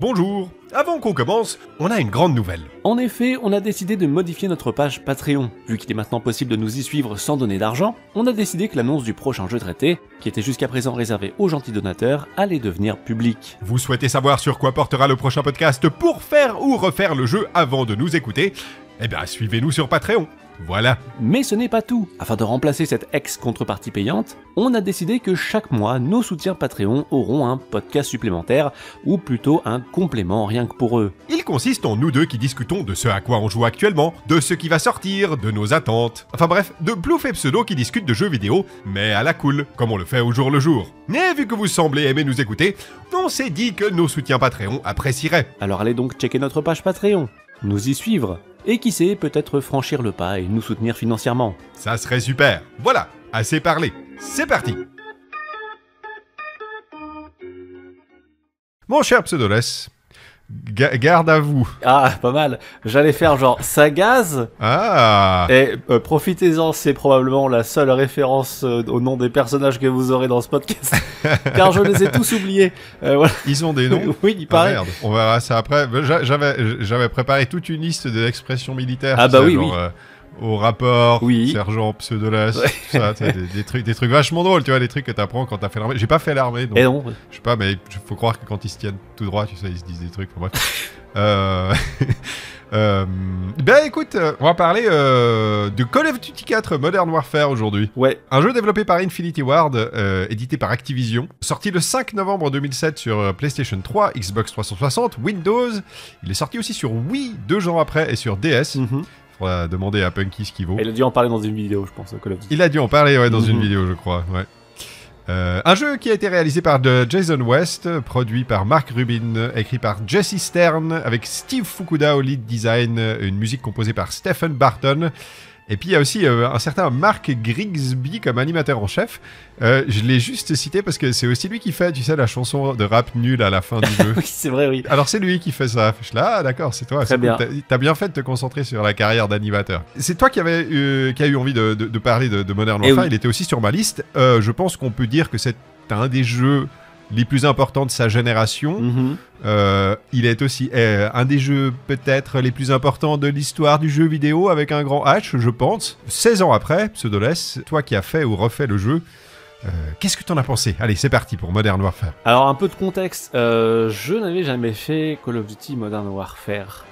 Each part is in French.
Bonjour Avant qu'on commence, on a une grande nouvelle. En effet, on a décidé de modifier notre page Patreon. Vu qu'il est maintenant possible de nous y suivre sans donner d'argent, on a décidé que l'annonce du prochain jeu traité, qui était jusqu'à présent réservé aux gentils donateurs, allait devenir publique. Vous souhaitez savoir sur quoi portera le prochain podcast pour faire ou refaire le jeu avant de nous écouter Eh bien, suivez-nous sur Patreon voilà. Mais ce n'est pas tout. Afin de remplacer cette ex-contrepartie payante, on a décidé que chaque mois, nos soutiens Patreon auront un podcast supplémentaire, ou plutôt un complément rien que pour eux. Il consiste en nous deux qui discutons de ce à quoi on joue actuellement, de ce qui va sortir, de nos attentes. Enfin bref, de plouf et pseudo qui discutent de jeux vidéo, mais à la cool, comme on le fait au jour le jour. Mais vu que vous semblez aimer nous écouter, on s'est dit que nos soutiens Patreon apprécieraient. Alors allez donc checker notre page Patreon, nous y suivre, et qui sait peut-être franchir le pas et nous soutenir financièrement. Ça serait super. Voilà, assez parlé. C'est parti. Mon cher Pseudolès, garde à vous. Ah, pas mal. J'allais faire genre ça Ah. Et euh, profitez-en, c'est probablement la seule référence euh, au nom des personnages que vous aurez dans ce podcast, car je les ai tous oubliés. Euh, Ils ont des noms. oui, il ah, paraît. On verra ça après. J'avais préparé toute une liste d'expressions militaires. Ah bah oui au rapport, Sergent Pseudolas, des, trucs, des trucs vachement drôles, tu vois, des trucs que t'apprends quand t'as fait l'armée. J'ai pas fait l'armée, donc. non. Je sais pas, mais faut croire que quand ils se tiennent tout droit, tu sais, ils se disent des trucs. pour moi. Euh, euh, ben écoute, euh, on va parler de Call of Duty 4 Modern Warfare aujourd'hui. Ouais. Un jeu développé par Infinity Ward, édité par Activision, sorti le 5 novembre 2007 sur PlayStation 3, Xbox 360, Windows. Il est sorti aussi sur Wii deux jours après et sur DS. Mhm va euh, demander à Punky ce qu'il vaut. Il a dû en parler dans une vidéo, je pense, Call Il a dû en parler, ouais, dans une mhm. vidéo, je crois, ouais. Euh, un jeu qui a été réalisé par euh, Jason West, produit par Mark Rubin, écrit par Jesse Stern, avec Steve Fukuda au lead design, une musique composée par Stephen Barton. Et puis il y a aussi euh, un certain Mark Grigsby comme animateur en chef. Euh, je l'ai juste cité parce que c'est aussi lui qui fait, tu sais, la chanson de rap nulle à la fin du jeu. oui, c'est vrai, oui. Alors c'est lui qui fait ça. Je suis là, ah, d'accord, c'est toi. Très bien. T'as bien fait de te concentrer sur la carrière d'animateur. C'est toi qui, avait, euh, qui a eu envie de, de, parler de, de Modern eh Warfare. Il était aussi sur ma liste. je pense qu'on peut dire que c'est un des jeux les plus importants de sa génération. Mhm. Euh, il est aussi euh, un des jeux peut-être les plus importants de l'histoire du jeu vidéo avec un grand H, je pense. 16 ans après, Pseudoless, toi qui as fait ou refait le jeu, euh, qu'est-ce que t'en as pensé Allez, c'est parti pour Modern Warfare. Alors, un peu de contexte. je n'avais jamais fait Call of Duty Modern Warfare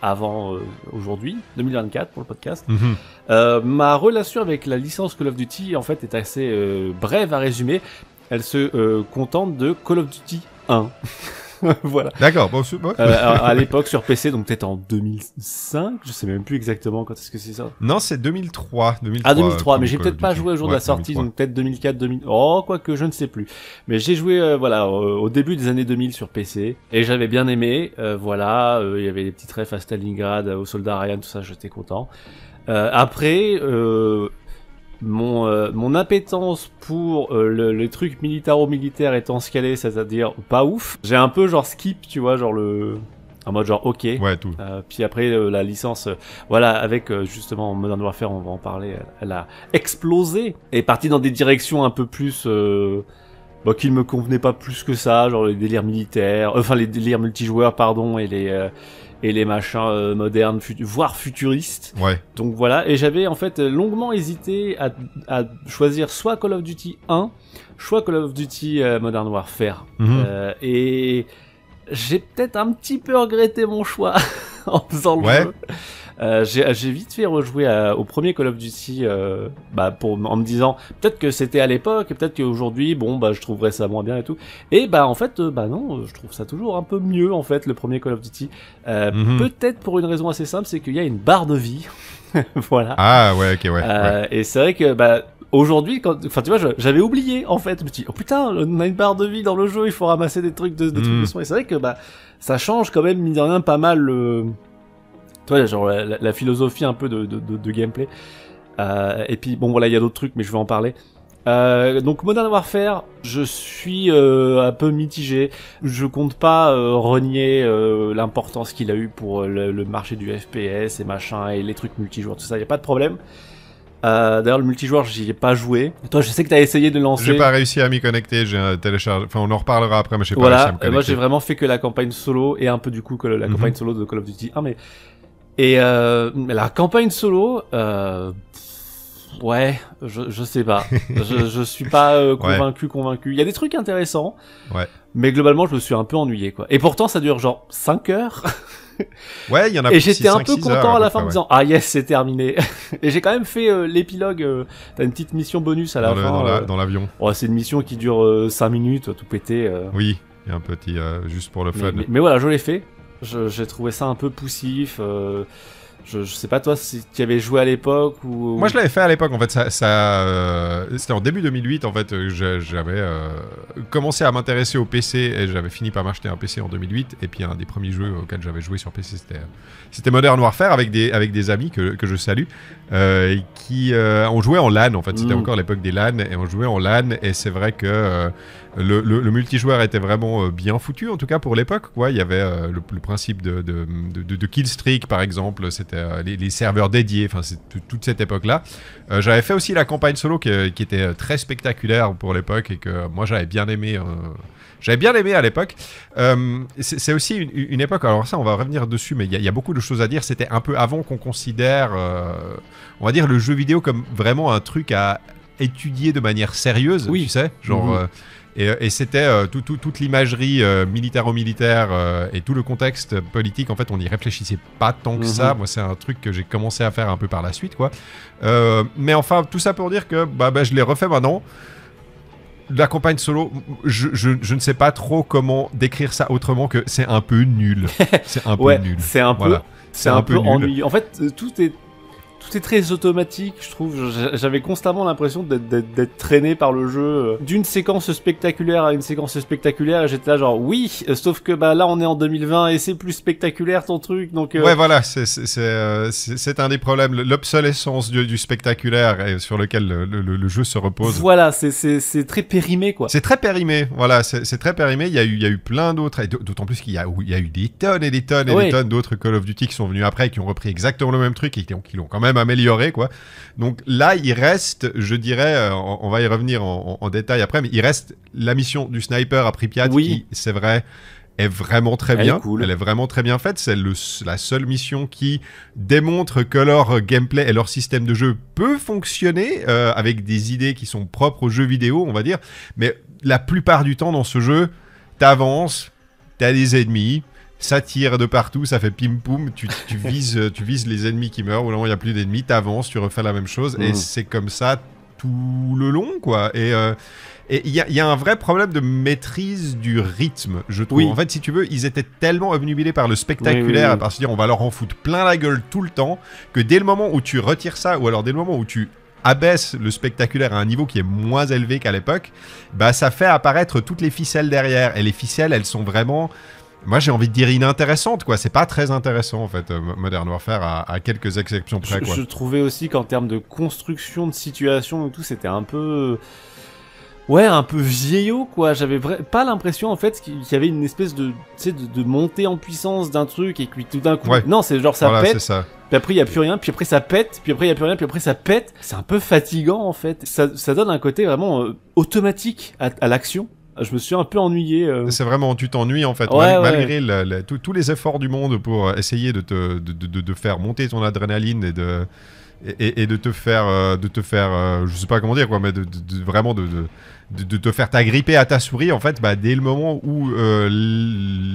avant aujourd'hui, 2024 pour le podcast. Mhm. ma relation avec la licence Call of Duty, en fait, est assez brève à résumer, elle se euh, contente de Call of Duty 1. voilà. D'accord, bon, euh, à l'époque sur PC, donc peut-être en 2005, je sais même plus exactement quand est-ce que c'est ça. Non, c'est 2003, 2003. Ah 2003, mais j'ai euh, peut-être pas joué au jour de la sortie, donc peut-être 2004, 2000. Oh, quoique je ne sais plus. Mais j'ai joué, voilà, au début des années 2000 sur PC et j'avais bien aimé. voilà, il y avait des petits refs à Stalingrad, aux soldats Ryan, tout ça, j'étais content. après, mon, euh, mon appétence pour euh, le, les trucs militaro-militaires étant ce qu'elle c'est-à-dire pas ouf, j'ai un peu genre skip, tu vois, genre le. En mode genre ok. Ouais, tout. Euh, puis après euh, la licence, voilà, avec justement Modern Warfare, on va en parler, elle, a explosé et partie dans des directions un peu plus. Bah, ne me convenaient pas plus que ça, genre les délires militaires, enfin les délires multijoueurs, pardon, et les et les machins euh, modernes, voire futuristes. Ouais. Donc voilà, et j'avais en fait longuement hésité à, choisir soit Call of Duty 1, soit Call of Duty euh, Modern Warfare. Mhm. Euh, et j'ai peut-être un petit peu regretté mon choix en faisant le ouais. Euh, euh, j'ai vite fait rejouer au premier Call of Duty euh, bah, pour, en me disant peut-être que c'était à l'époque, peut-être qu'aujourd'hui, bon, bah, je trouverais ça moins bien et tout. Et bah, en fait, bah non, je trouve ça toujours un peu mieux, en fait, le premier Call of Duty. Mhm. Peut-être pour une raison assez simple, c'est qu'il y a une barre de vie. voilà. Ah ouais, ok, ouais. Et c'est vrai que, bah, aujourd'hui, quand, enfin, tu vois, j'avais oublié, en fait. Je me dis, oh putain, on a une barre de vie dans le jeu, il faut ramasser des trucs de, des trucs mhm. de Et c'est vrai que, bah, ça change quand même, mine de rien, pas mal toi, genre la, philosophie un peu de, de, gameplay. Euh, et puis bon, voilà, il y a d'autres trucs, mais je vais en parler. Euh, donc Modern Warfare, je suis euh, un peu mitigé. Je compte pas euh, renier l'importance qu'il a eu pour le, marché du FPS et machin et les trucs multijoueurs, tout ça, y a pas de problème. D'ailleurs, le multijoueur, n'y ai pas joué. toi, je sais que tu as essayé de lancer. J'ai pas réussi à m'y connecter. J'ai téléchargé. Enfin, on en reparlera après, mais j'ai voilà, pas réussi à me connecter. Moi, j'ai vraiment fait que la campagne solo et un peu du coup que la mhm. campagne solo de Call of Duty Ah, mais et euh, la campagne solo, euh, ouais, je, sais pas. je, je suis pas euh, convaincu, convaincu. Il y a des trucs intéressants, ouais. mais globalement, je me suis un peu ennuyé, quoi. Et pourtant, ça dure genre 5 heures. ouais, il y en a Et j'étais un peu content à la fin en disant Ah yes, c'est terminé. et j'ai quand même fait l'épilogue. T'as une petite mission bonus à la fin. dans l'avion. c'est une mission qui dure 5 minutes, tout pété. Oui, et un petit, juste pour le fun. mais voilà, je l'ai fait. J'ai trouvé ça un peu poussif. Euh, je, sais pas toi si tu avais joué à l'époque ou. Moi je l'avais fait à l'époque en fait. Ça, euh, c'était en début 2008 en fait. Euh, j'avais commencé à m'intéresser au PC et j'avais fini par m'acheter un PC en 2008. Et puis un des premiers jeux auxquels j'avais joué sur PC c'était Modern Warfare avec des avec des amis que, que je salue et qui ont joué en LAN en fait. C'était mm. encore l'époque des LAN et on jouait en LAN et c'est vrai que le, multijoueur était vraiment euh, bien foutu, en tout cas pour l'époque. Quoi. Il y avait euh, le, principe de, de, de, Killstreak, par exemple, c'était euh, les, serveurs dédiés, enfin, c'est toute cette époque-là. j'avais fait aussi la campagne solo qui, était très spectaculaire pour l'époque et que moi j'avais bien aimé. J'avais bien aimé à l'époque. c'est aussi une, époque, alors ça on va revenir dessus, mais il y, a beaucoup de choses à dire. C'était un peu avant qu'on considère, on va dire, le jeu vidéo comme vraiment un truc à étudier de manière sérieuse, oui. tu sais, genre... Mmh. Euh, et, c'était euh, toute l'imagerie euh, militaro-militaire et tout le contexte politique, en fait, on n'y réfléchissait pas tant que ça. Mhm. Moi, c'est un truc que j'ai commencé à faire un peu par la suite, quoi. mais enfin, tout ça pour dire que bah, bah je l'ai refait maintenant la campagne solo, je, ne sais pas trop comment décrire ça autrement que c'est un peu nul. C'est un peu nul. C'est un peu. un, peu, peu ennuyeux. En fait, tout est tout est très automatique, je trouve. J'avais constamment l'impression d'être traîné par le jeu euh, d'une séquence spectaculaire à une séquence spectaculaire. J'étais là genre oui, euh, sauf que bah là on est en 2020 et c'est plus spectaculaire ton truc. Donc euh, ouais voilà, c'est un des problèmes, l'obsolescence du, du, spectaculaire sur lequel le, jeu se repose. Voilà, c'est très périmé quoi. C'est très périmé, voilà, c'est très périmé. Il y a eu il eu plein d'autres, d'autant plus qu'il y, a eu des tonnes et des tonnes et des tonnes d'autres Call of Duty qui sont venus après qui ont repris exactement le même truc et qui l'ont quand même améliorer quoi. Donc là, il reste, je dirais, euh, on, va y revenir en, détail après, mais il reste la mission du sniper à Pripyat, oui. qui, c'est vrai, est vraiment très bien. cool. Elle est vraiment très bien faite. C'est la seule mission qui démontre que leur gameplay et leur système de jeu peut fonctionner euh, avec des idées qui sont propres aux jeux vidéo, on va dire. Mais la plupart du temps dans ce jeu, tu t'as des ennemis, ça tire de partout, ça fait pim poum, tu, vises, euh, tu vises les ennemis qui meurent, ou là il n'y a plus d'ennemis, t'avances, tu refais la même chose, et mhm. c'est comme ça tout le long, quoi. Et euh, il y, a, un vrai problème de maîtrise du rythme, je trouve. En fait, si tu veux, ils étaient tellement obnubilés par le spectaculaire, à partir par se dire on va leur en foutre plein la gueule tout le temps, que dès le moment où tu retires ça, ou alors dès le moment où tu abaisse le spectaculaire à un niveau qui est moins élevé qu'à l'époque, bah ça fait apparaître toutes les ficelles derrière. Et les ficelles, elles sont vraiment moi j'ai envie de dire inintéressante quoi. C'est pas très intéressant en fait euh, Modern Warfare à, quelques exceptions près. Je, quoi. je trouvais aussi qu'en termes de construction de situation et tout, c'était un peu ouais un peu vieillot quoi. J'avais pas l'impression en fait qu'il y avait une espèce de de, de montée en puissance d'un truc et puis tout d'un coup ouais. non c'est genre ça pète. Ça. Puis après, il n'y a plus rien, puis après, ça pète, puis après, il n'y a plus rien, puis après, ça pète. C'est un peu fatigant, en fait. Ça, donne un côté vraiment euh, automatique à l'action je me suis un peu ennuyé. Euh. C'est vraiment, tu t'ennuies en fait, malgré tous les efforts du monde pour essayer de, te, de faire monter ton adrénaline et de et, de te faire, euh, de te faire, euh, je sais pas comment dire quoi, mais de, vraiment de, de, te faire t'agripper à ta souris en fait, bah, dès le moment où euh,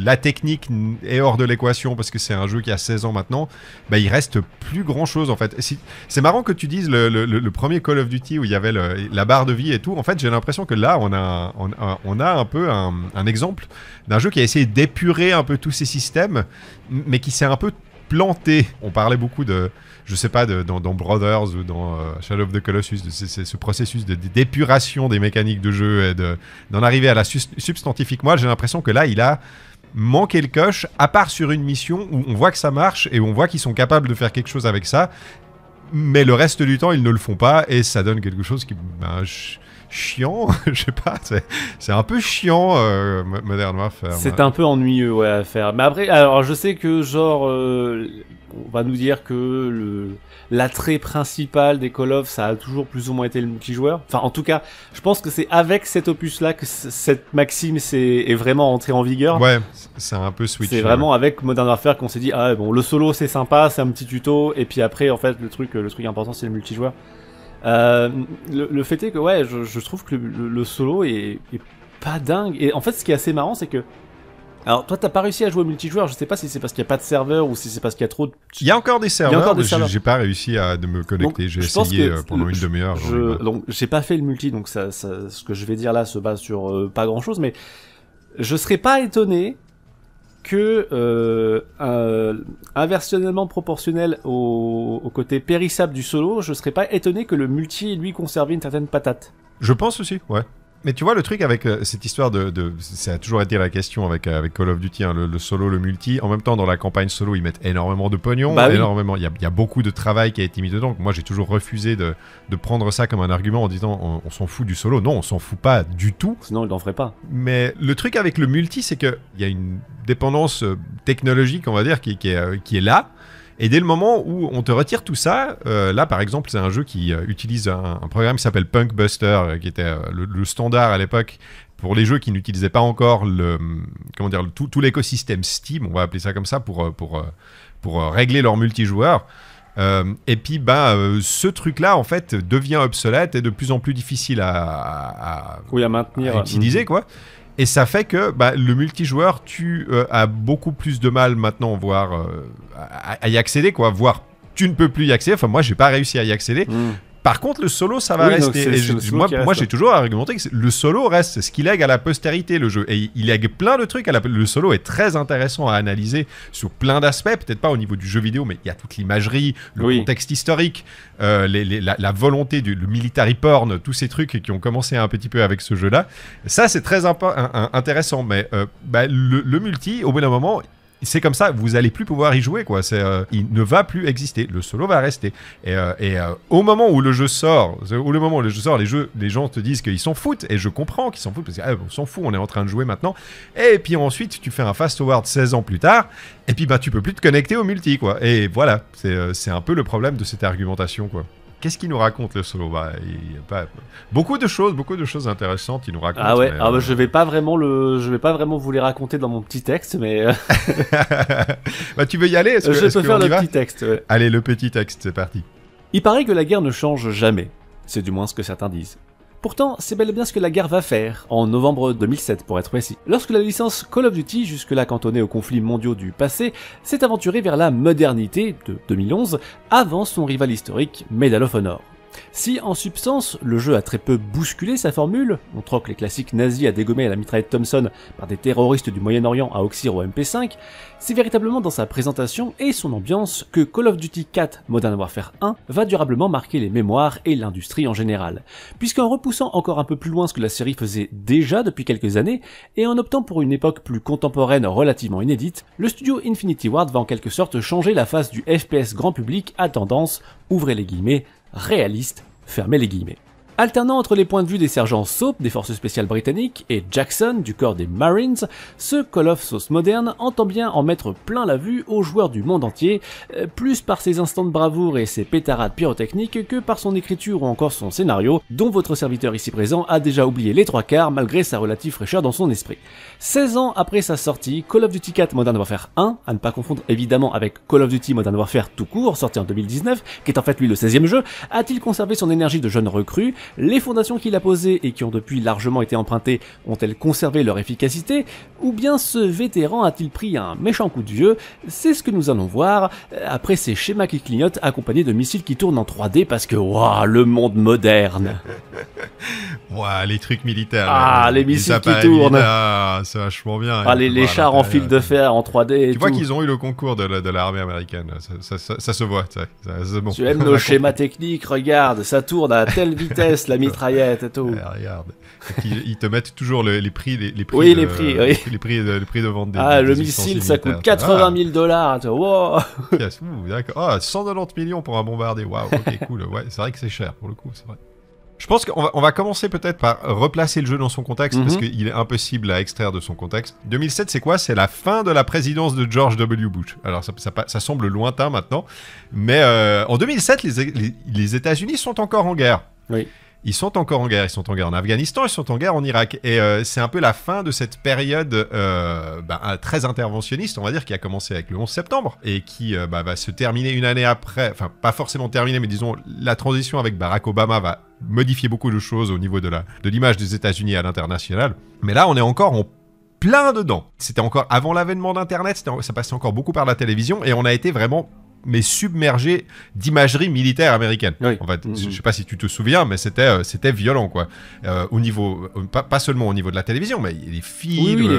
la technique est hors de l'équation parce que c'est un jeu qui a 16 ans maintenant, bah il reste plus grand chose en fait. c'est marrant que tu dises le, premier Call of Duty où il y avait la barre de vie et tout. En fait, j'ai l'impression que là on a, on un peu un, un exemple d'un jeu qui a essayé d'épurer un peu tous ces systèmes, mais qui s'est un peu planté. On parlait beaucoup de je sais pas, dans, Brothers ou dans euh, Shadow of the Colossus, c'est ce processus d'épuration des mécaniques de jeu et d'en arriver à la substantifique moi j'ai l'impression que là, il a manqué le coche, à part sur une mission où on voit que ça marche et on voit qu'ils sont capables de faire quelque chose avec ça. Mais le reste du temps, ils ne le font pas et ça donne quelque chose qui. Ben, chiant, je sais pas, c'est un peu chiant euh, Modern Warfare. C'est un peu ennuyeux ouais, à faire. Mais après, alors je sais que genre, euh, on va nous dire que l'attrait principal des Call of, ça a toujours plus ou moins été le multijoueur. Enfin, en tout cas, je pense que c'est avec cet opus-là que cette maxime est, vraiment entrée en vigueur. Ouais, c'est un peu switché. C'est vraiment avec Modern Warfare qu'on s'est dit, ah bon, le solo c'est sympa, c'est un petit tuto, et puis après, en fait, le truc, le truc important c'est le multijoueur. Euh, le, fait est que ouais, je, trouve que le, solo est, pas dingue. Et en fait, ce qui est assez marrant, c'est que alors toi, t'as pas réussi à jouer au multijoueur. Je sais pas si c'est parce qu'il y a pas de serveur ou si c'est parce qu'il y a trop. de... Il y a encore des serveurs. J'ai pas réussi à me connecter. J'ai essayé euh, pendant une demi-heure. Je, donc j'ai pas fait le multi, donc ce que je vais dire là se base sur euh, pas grand chose, mais je serais pas étonné que euh, inversionnellement proportionnel au, côté périssable du solo, je ne serais pas étonné que le multi lui conservait une certaine patate. Je pense aussi, ouais mais tu vois, le truc avec euh, cette histoire de, Ça a toujours été la question avec, euh, avec Call of Duty, hein, le, solo, le multi. En même temps, dans la campagne solo, ils mettent énormément de pognon, bah énormément. Il y a, beaucoup de travail qui a été mis dedans. Moi, j'ai toujours refusé de, de, prendre ça comme un argument en disant on, s'en fout du solo. Non, on s'en fout pas du tout. Sinon, ils n'en feraient pas. Mais le truc avec le multi, c'est qu'il y a une dépendance euh, technologique, on va dire, qui, qui, est, qui est là. Et dès le moment où on te retire tout ça, euh, là par exemple, c'est un jeu qui euh, utilise un, programme qui s'appelle Punk Buster, euh, qui était le, standard à l'époque pour les jeux qui n'utilisaient pas encore le, mm, comment dire, tout, l'écosystème Steam, on va appeler ça comme ça, pour, pour, pour régler leur multijoueur. et puis, bah, ce truc-là, en fait, devient obsolète et de plus en plus difficile à, à, à, maintenir. À utiliser, mm. quoi. Et ça fait que bah, le multijoueur, tu as euh, beaucoup plus de mal maintenant, voire euh, à, y accéder, quoi, voire tu ne peux plus y accéder. Enfin, moi, j'ai pas réussi à y accéder. Hmm. Par contre, le solo, ça va rester. moi, j'ai toujours à argumenter que le solo reste, ce qu'il lègue à la postérité, le jeu. Et il lègue plein de trucs Le solo est très intéressant à analyser sur plein d'aspects, peut-être pas au niveau du jeu vidéo, mais il y a toute l'imagerie, le contexte historique, euh, la, volonté du le military porn, tous ces trucs qui ont commencé un petit peu avec ce jeu-là. Ça, c'est très intéressant, mais euh, bah, le, le multi, au bout d'un moment, c'est comme ça, vous allez plus pouvoir y jouer, quoi. C'est, euh, il ne va plus exister. Le solo va rester. Et, euh, euh, au moment où le jeu sort, au moment où le jeu sort, les, gens te disent qu'ils s'en foutent. Et je comprends qu'ils s'en foutent parce qu'on ah, s'en fout, on est en train de jouer maintenant. Et puis ensuite, tu fais un fast forward 16 ans plus tard. Et puis, bah, tu peux plus te connecter au multi, quoi. Et voilà, c'est un peu le problème de cette argumentation, quoi. Qu'est-ce qu'il nous raconte le solo bah, Beaucoup de choses, beaucoup de choses intéressantes. Il nous raconte. Ah ouais. ah bah, euh, je vais pas vraiment le, je vais pas vraiment vous les raconter dans mon petit texte, mais. Euh, bah tu veux y aller Je peux faire le petit texte. Allez, le petit texte, c'est parti. Il paraît que la guerre ne change jamais. C'est du moins ce que certains disent. Pourtant, c'est bel et bien ce que la guerre va faire, en novembre 2007 pour être précis, lorsque la licence Call of Duty, jusque-là cantonnée aux conflits mondiaux du passé, s'est aventurée vers la modernité de 2011 avant son rival historique Medal of Honor. Si en substance, le jeu a très peu bousculé sa formule, on troque les classiques nazis à dégommer à la mitraillette Thompson par des terroristes du Moyen-Orient à oxyro au MP5, c'est véritablement dans sa présentation et son ambiance que Call of Duty 4 Modern Warfare 1 va durablement marquer les mémoires et l'industrie en général, puisqu'en repoussant encore un peu plus loin ce que la série faisait déjà depuis quelques années, et en optant pour une époque plus contemporaine relativement inédite, le studio Infinity Ward va en quelque sorte changer la face du FPS grand public à tendance, ouvrez les guillemets, réaliste, fermez les guillemets. Alternant entre les points de vue des sergents Soap des forces spéciales britanniques et Jackson du corps des Marines, ce Call of Sauce moderne entend bien en mettre plein la vue aux joueurs du monde entier, euh, plus par ses instants de bravoure et ses pétarades pyrotechniques que par son écriture ou encore son scénario, dont votre serviteur ici présent a déjà oublié les trois quarts malgré sa relative fraîcheur dans son esprit. 16 ans après sa sortie, Call of Duty 4 Modern Warfare 1, à ne pas confondre évidemment avec Call of Duty Modern Warfare tout court, sorti en 2019, qui est en fait lui le 16e jeu, a-t-il conservé son énergie de jeune recrue, les fondations qu'il a posées et qui ont depuis largement été empruntées ont-elles conservé leur efficacité Ou bien ce vétéran a-t-il pris un méchant coup de vieux C'est ce que nous allons voir euh, après ces schémas qui clignotent accompagnés de missiles qui tournent en 3D parce que waouh, le monde moderne Waouh, les trucs militaires. Ah, les, missiles qui tournent. c'est vachement bien. Ah, les, chars en fil de fer en 3D. tu vois qu'ils ont eu le concours de, de l'armée américaine. Ça, se voit. Bon. Tu aimes nos schémas techniques, regarde, ça tourne à telle vitesse. la mitraillette et tout. Euh, regarde. Ils, te mettent toujours les prix, les, prix. Oui, les prix, Les prix, de, vente des. Ah, le missile, ça hein. coûte 80 000 ah. dollars. Ah. d'accord. 190 millions pour un bombardier. Waouh, ok, cool. Ouais, c'est vrai que c'est cher pour le coup, c'est vrai. Je pense qu'on va, on va commencer peut-être par replacer le jeu dans son contexte, parce mhm. qu'il est impossible à extraire de son contexte. 2007, c'est quoi C'est la fin de la présidence de George W. Bush. Alors, ça, ça, semble lointain maintenant, mais euh, en 2007, les, les, les États-Unis sont encore en guerre. Oui ils sont encore en guerre. Ils sont en guerre en Afghanistan, ils sont en guerre en Irak. Et euh, c'est un peu la fin de cette période euh, ben, ah, très interventionniste, on va dire, qui a commencé avec le 11 septembre et qui euh, bah, va se terminer une année après. Enfin, pas forcément terminée, mais disons, la transition avec Barack Obama va modifier beaucoup de choses au niveau de l'image de des États-Unis à l'international. Mais là, on est encore en plein dedans. C'était encore avant l'avènement d'Internet, ça passait encore beaucoup par la télévision et on a été vraiment mais submergé d'imagerie militaire américaine. Je ne mhm. je sais pas si tu te souviens, mais c'était euh, c'était violent quoi. Euh, au niveau euh, pas, seulement au niveau de la télévision, mais les films,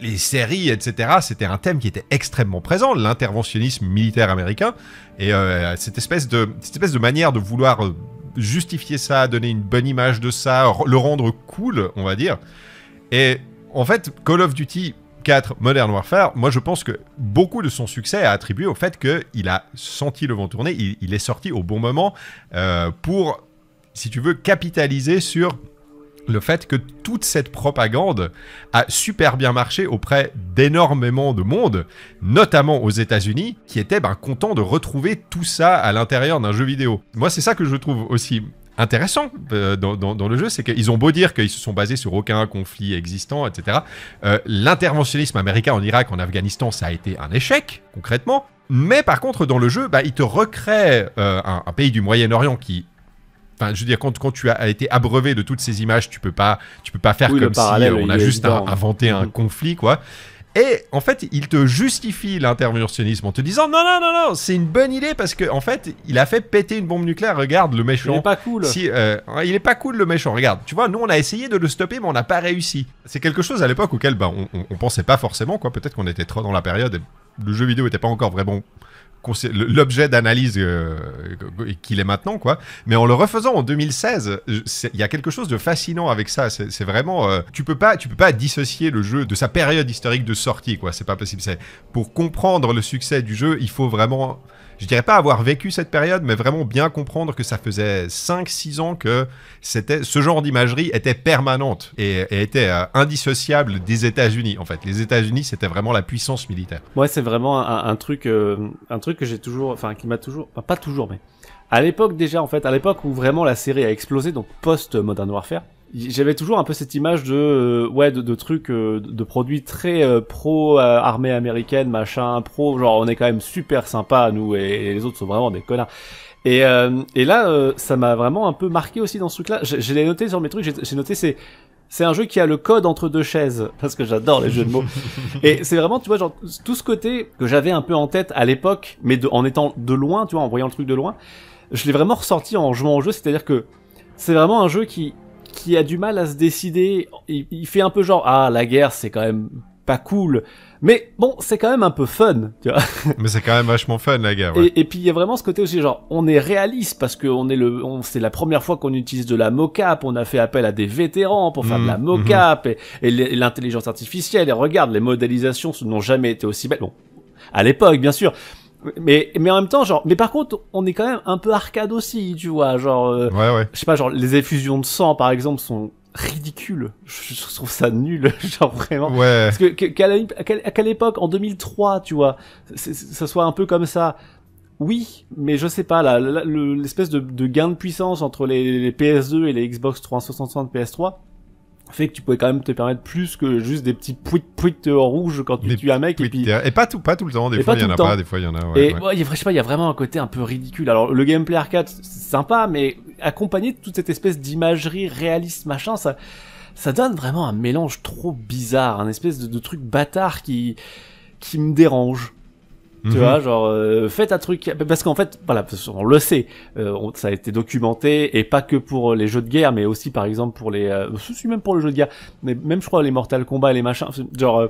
les, séries, etc. C'était un thème qui était extrêmement présent, l'interventionnisme militaire américain et cette espèce de cette espèce de manière de vouloir justifier ça, donner une bonne image de ça, le rendre cool, on va dire. Et en fait, Call of Duty 4 Modern Warfare, moi je pense que beaucoup de son succès est attribué au fait qu'il a senti le vent tourner, il, est sorti au bon moment euh, pour, si tu veux, capitaliser sur le fait que toute cette propagande a super bien marché auprès d'énormément de monde, notamment aux États-Unis, qui étaient ben, contents de retrouver tout ça à l'intérieur d'un jeu vidéo. Moi, c'est ça que je trouve aussi intéressant euh, dans, le jeu, c'est qu'ils ont beau dire qu'ils se sont basés sur aucun conflit existant, etc. Euh, L'interventionnisme américain en Irak, en Afghanistan, ça a été un échec, concrètement. Mais par contre, dans le jeu, bah, ils te recréent euh, un, pays du Moyen-Orient qui Enfin, je veux dire, quand, tu as été abreuvé de toutes ces images, tu peux pas, tu peux pas faire comme si on a juste inventé un mm-hmm. conflit, quoi. Et en fait, il te justifie l'interventionnisme en te disant non, non, non, non, c'est une bonne idée parce que en fait, il a fait péter une bombe nucléaire. Regarde le méchant. Il n'est pas cool. Si, euh, il est pas cool le méchant. Regarde, tu vois, nous on a essayé de le stopper, mais on n'a pas réussi. C'est quelque chose à l'époque auquel bah, on, pensait pas forcément quoi. Peut-être qu'on était trop dans la période. Et le jeu vidéo était pas encore vraiment l'objet d'analyse euh, qu'il est maintenant, quoi. Mais en le refaisant en 2016, il y a quelque chose de fascinant avec ça. C'est vraiment, euh, tu peux pas, tu peux pas dissocier le jeu de sa période historique de sortie, quoi. C'est pas possible. Pour comprendre le succès du jeu, il faut vraiment je dirais pas avoir vécu cette période, mais vraiment bien comprendre que ça faisait 5-6 ans que c'était ce genre d'imagerie était permanente et, était euh, indissociable des États-Unis. En fait, les États-Unis c'était vraiment la puissance militaire. Moi, ouais, c'est vraiment un, truc, euh, un truc que j'ai toujours, enfin qui m'a toujours, enfin, pas toujours, mais à l'époque déjà en fait, à l'époque où vraiment la série a explosé, donc post Modern Warfare j'avais toujours un peu cette image de euh, ouais de, trucs euh, de produits très euh, pro armée américaine machin pro genre on est quand même super sympa nous et, les autres sont vraiment des connards et, et là ça m'a vraiment un peu marqué aussi dans ce truc là j'ai noté sur mes trucs j'ai noté c'est c'est un jeu qui a le code entre deux chaises parce que j'adore les jeux de mots et c'est vraiment tu vois genre tout ce côté que j'avais un peu en tête à l'époque mais en étant de loin tu vois en voyant le truc de loin je l'ai vraiment ressorti en jouant au jeu c'est à dire que c'est vraiment un jeu qui qui a du mal à se décider. Il, fait un peu genre ah la guerre c'est quand même pas cool, mais bon c'est quand même un peu fun, tu vois. Mais c'est quand même vachement fun la guerre. Ouais. Et, puis il y a vraiment ce côté aussi genre on est réaliste parce que on est le, on, c'est la première fois qu'on utilise de la mocap, on a fait appel à des vétérans pour faire de la mmh, mocap et, et l'intelligence artificielle. Et regarde les modélisations n'ont jamais été aussi belles. Bon à l'époque bien sûr mais, mais en même temps, genre, mais par contre, on est quand même un peu arcade aussi, tu vois, genre, euh, je sais pas, genre, les effusions de sang, par exemple, sont ridicules. Je, trouve ça nul, genre, vraiment. Ouais. Parce que, à quelle époque, en 2003, tu vois, ça soit un peu comme ça. Oui, mais je sais pas, là, l'espèce de, gain de puissance entre les, les PS2 et les Xbox 360 PS3, fait que tu pouvais quand même te permettre plus que juste des petits pouit pouit rouges quand tu tues un mec et pas tout pas tout le temps des fois il y en a pas des fois il y en a ouais, et ouais. je sais pas il y a vraiment un côté un peu ridicule alors le gameplay arcade c'est sympa mais accompagné de toute cette espèce d'imagerie réaliste machin ça ça donne vraiment un mélange trop bizarre un espèce de, de truc bâtard qui qui me dérange tu mhm. vois genre euh, faites un truc parce qu'en fait voilà on le sait euh, ça a été documenté et pas que pour les jeux de guerre mais aussi par exemple pour les euh, suis même pour le jeu de guerre mais même je crois les Mortal Kombat et les machins genre euh,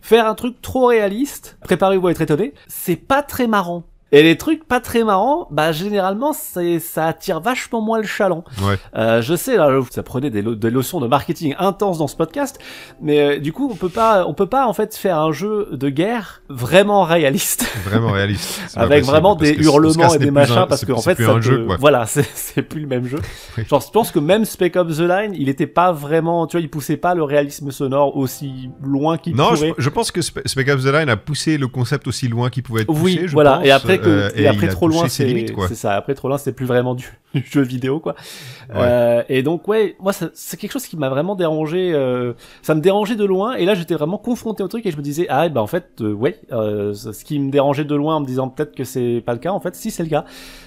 faire un truc trop réaliste préparez-vous à être étonné c'est pas très marrant et les trucs pas très marrants, bah généralement c'est ça attire vachement moins le chaland. Ouais. Euh, je sais là, ça prenait des, des, leçons de marketing intenses dans ce podcast, mais euh, du coup on peut pas, on peut pas en fait faire un jeu de guerre vraiment réaliste. Vraiment réaliste. Avec vraiment des hurlements et des machins parce parce qu'en fait un jeu, voilà c'est plus le même jeu. Genre je pense que même Spec Ops the Line, il était pas vraiment, tu vois, il poussait pas le réalisme sonore aussi loin qu'il pouvait. Non, je, pense que Spec Ops the Line a poussé le concept aussi loin qu'il pouvait être poussé. Oui, voilà. Et euh, et, après trop loin, c'est ça. Après trop loin, c'est plus vraiment du, jeu vidéo, quoi. Euh, et donc ouais, moi c'est quelque chose qui m'a vraiment dérangé. Euh, ça me dérangeait de loin, et là j'étais vraiment confronté au truc et je me disais ah ben en fait euh, ouais, ce qui me dérangeait de loin en me disant peut-être que c'est pas le cas, en fait si c'est le cas.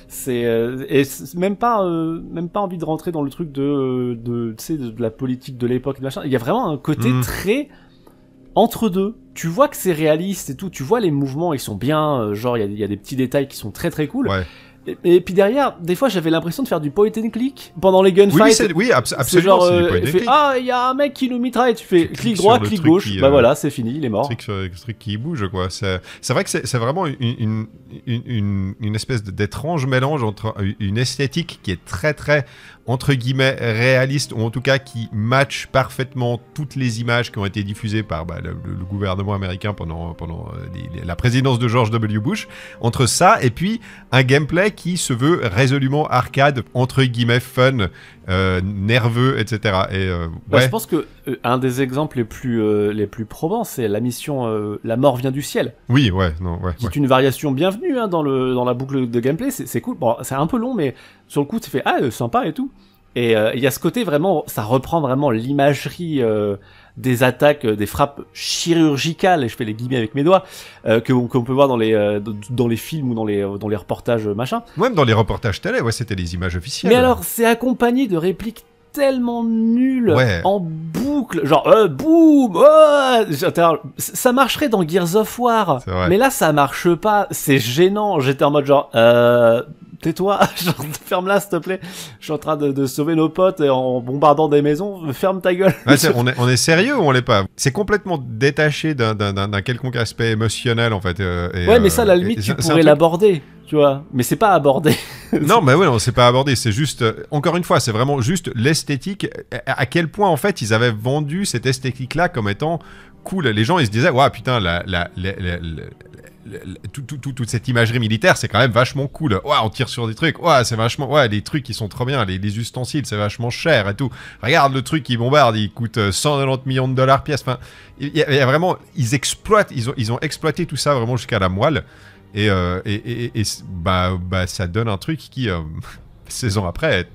C'est et même pas même pas envie de rentrer dans le truc de de, sais, de la politique de l'époque machin. Il y a vraiment un côté mm. très entre deux, tu vois que c'est réaliste et tout, tu vois les mouvements, ils sont bien, euh, genre il y, a des petits détails qui sont très très cool. Et, puis derrière, des fois j'avais l'impression de faire du point and click pendant les gunfights. Oui, oui abso absolument. Genre, euh, fait, ah, il y a un mec qui nous mitraille, tu fais clic droit, clic gauche, bah euh, voilà, c'est fini, il est mort. Truc, qui bouge, quoi. C'est vrai que c'est vraiment une, une, une, une espèce d'étrange mélange entre une esthétique qui est très très entre guillemets réaliste ou en tout cas qui match parfaitement toutes les images qui ont été diffusées par bah, le, gouvernement américain pendant, pendant euh, la présidence de George W. Bush, entre ça et puis un gameplay qui se veut résolument arcade, entre guillemets fun, euh, nerveux, etc. Et, euh, bah, ouais. je pense que euh, un des exemples les plus, euh, les plus probants, c'est la mission euh, La mort vient du ciel. Oui, ouais, non, ouais. C'est une variation bienvenue hein, dans, le, dans la boucle de gameplay, c'est cool. Bon, c'est un peu long, mais sur le coup, tu fais Ah, sympa et tout. Et il y a ce côté vraiment, ça reprend vraiment l'imagerie des attaques, des frappes chirurgicales, et je fais les guillemets avec mes doigts, que qu'on peut voir dans les dans les films ou dans les dans les reportages machin. Même dans les reportages télé, ouais, c'était les images officielles. Mais alors, c'est accompagné de répliques tellement nul en boucle, genre euh, boum, euh, ça marcherait dans Gears of War, mais là ça marche pas, c'est gênant. J'étais en mode genre euh, tais-toi, ferme-la s'il te plaît. Je suis en train de, sauver nos potes en bombardant des maisons, ferme ta gueule. on, est, on, est, sérieux ou on l'est pas C'est complètement détaché d'un quelconque aspect émotionnel en fait. Euh, et, ouais, mais euh, ça, la limite, tu pourrais l'aborder tu vois. Mais c'est pas abordé. non, mais oui, c'est pas abordé. C'est juste, euh, encore une fois, c'est vraiment juste l'esthétique. À quel point, en fait, ils avaient vendu cette esthétique-là comme étant cool. Les gens, ils se disaient, waouh, putain, la, la, toute cette imagerie militaire, c'est quand même vachement cool. Ouais, on tire sur des trucs. Ouais, c'est vachement. Ouais, les trucs, ils sont trop bien. Les, ustensiles, c'est vachement cher et tout. Regarde le truc qui bombarde, il coûte 190 euh, millions de dollars pièce. Enfin, il y, y, a vraiment. Ils exploitent, ils ont, ils ont exploité tout ça vraiment jusqu'à la moelle. Euh, et, et, et, bah, bah, ça donne un truc qui, euh, 16 ans après,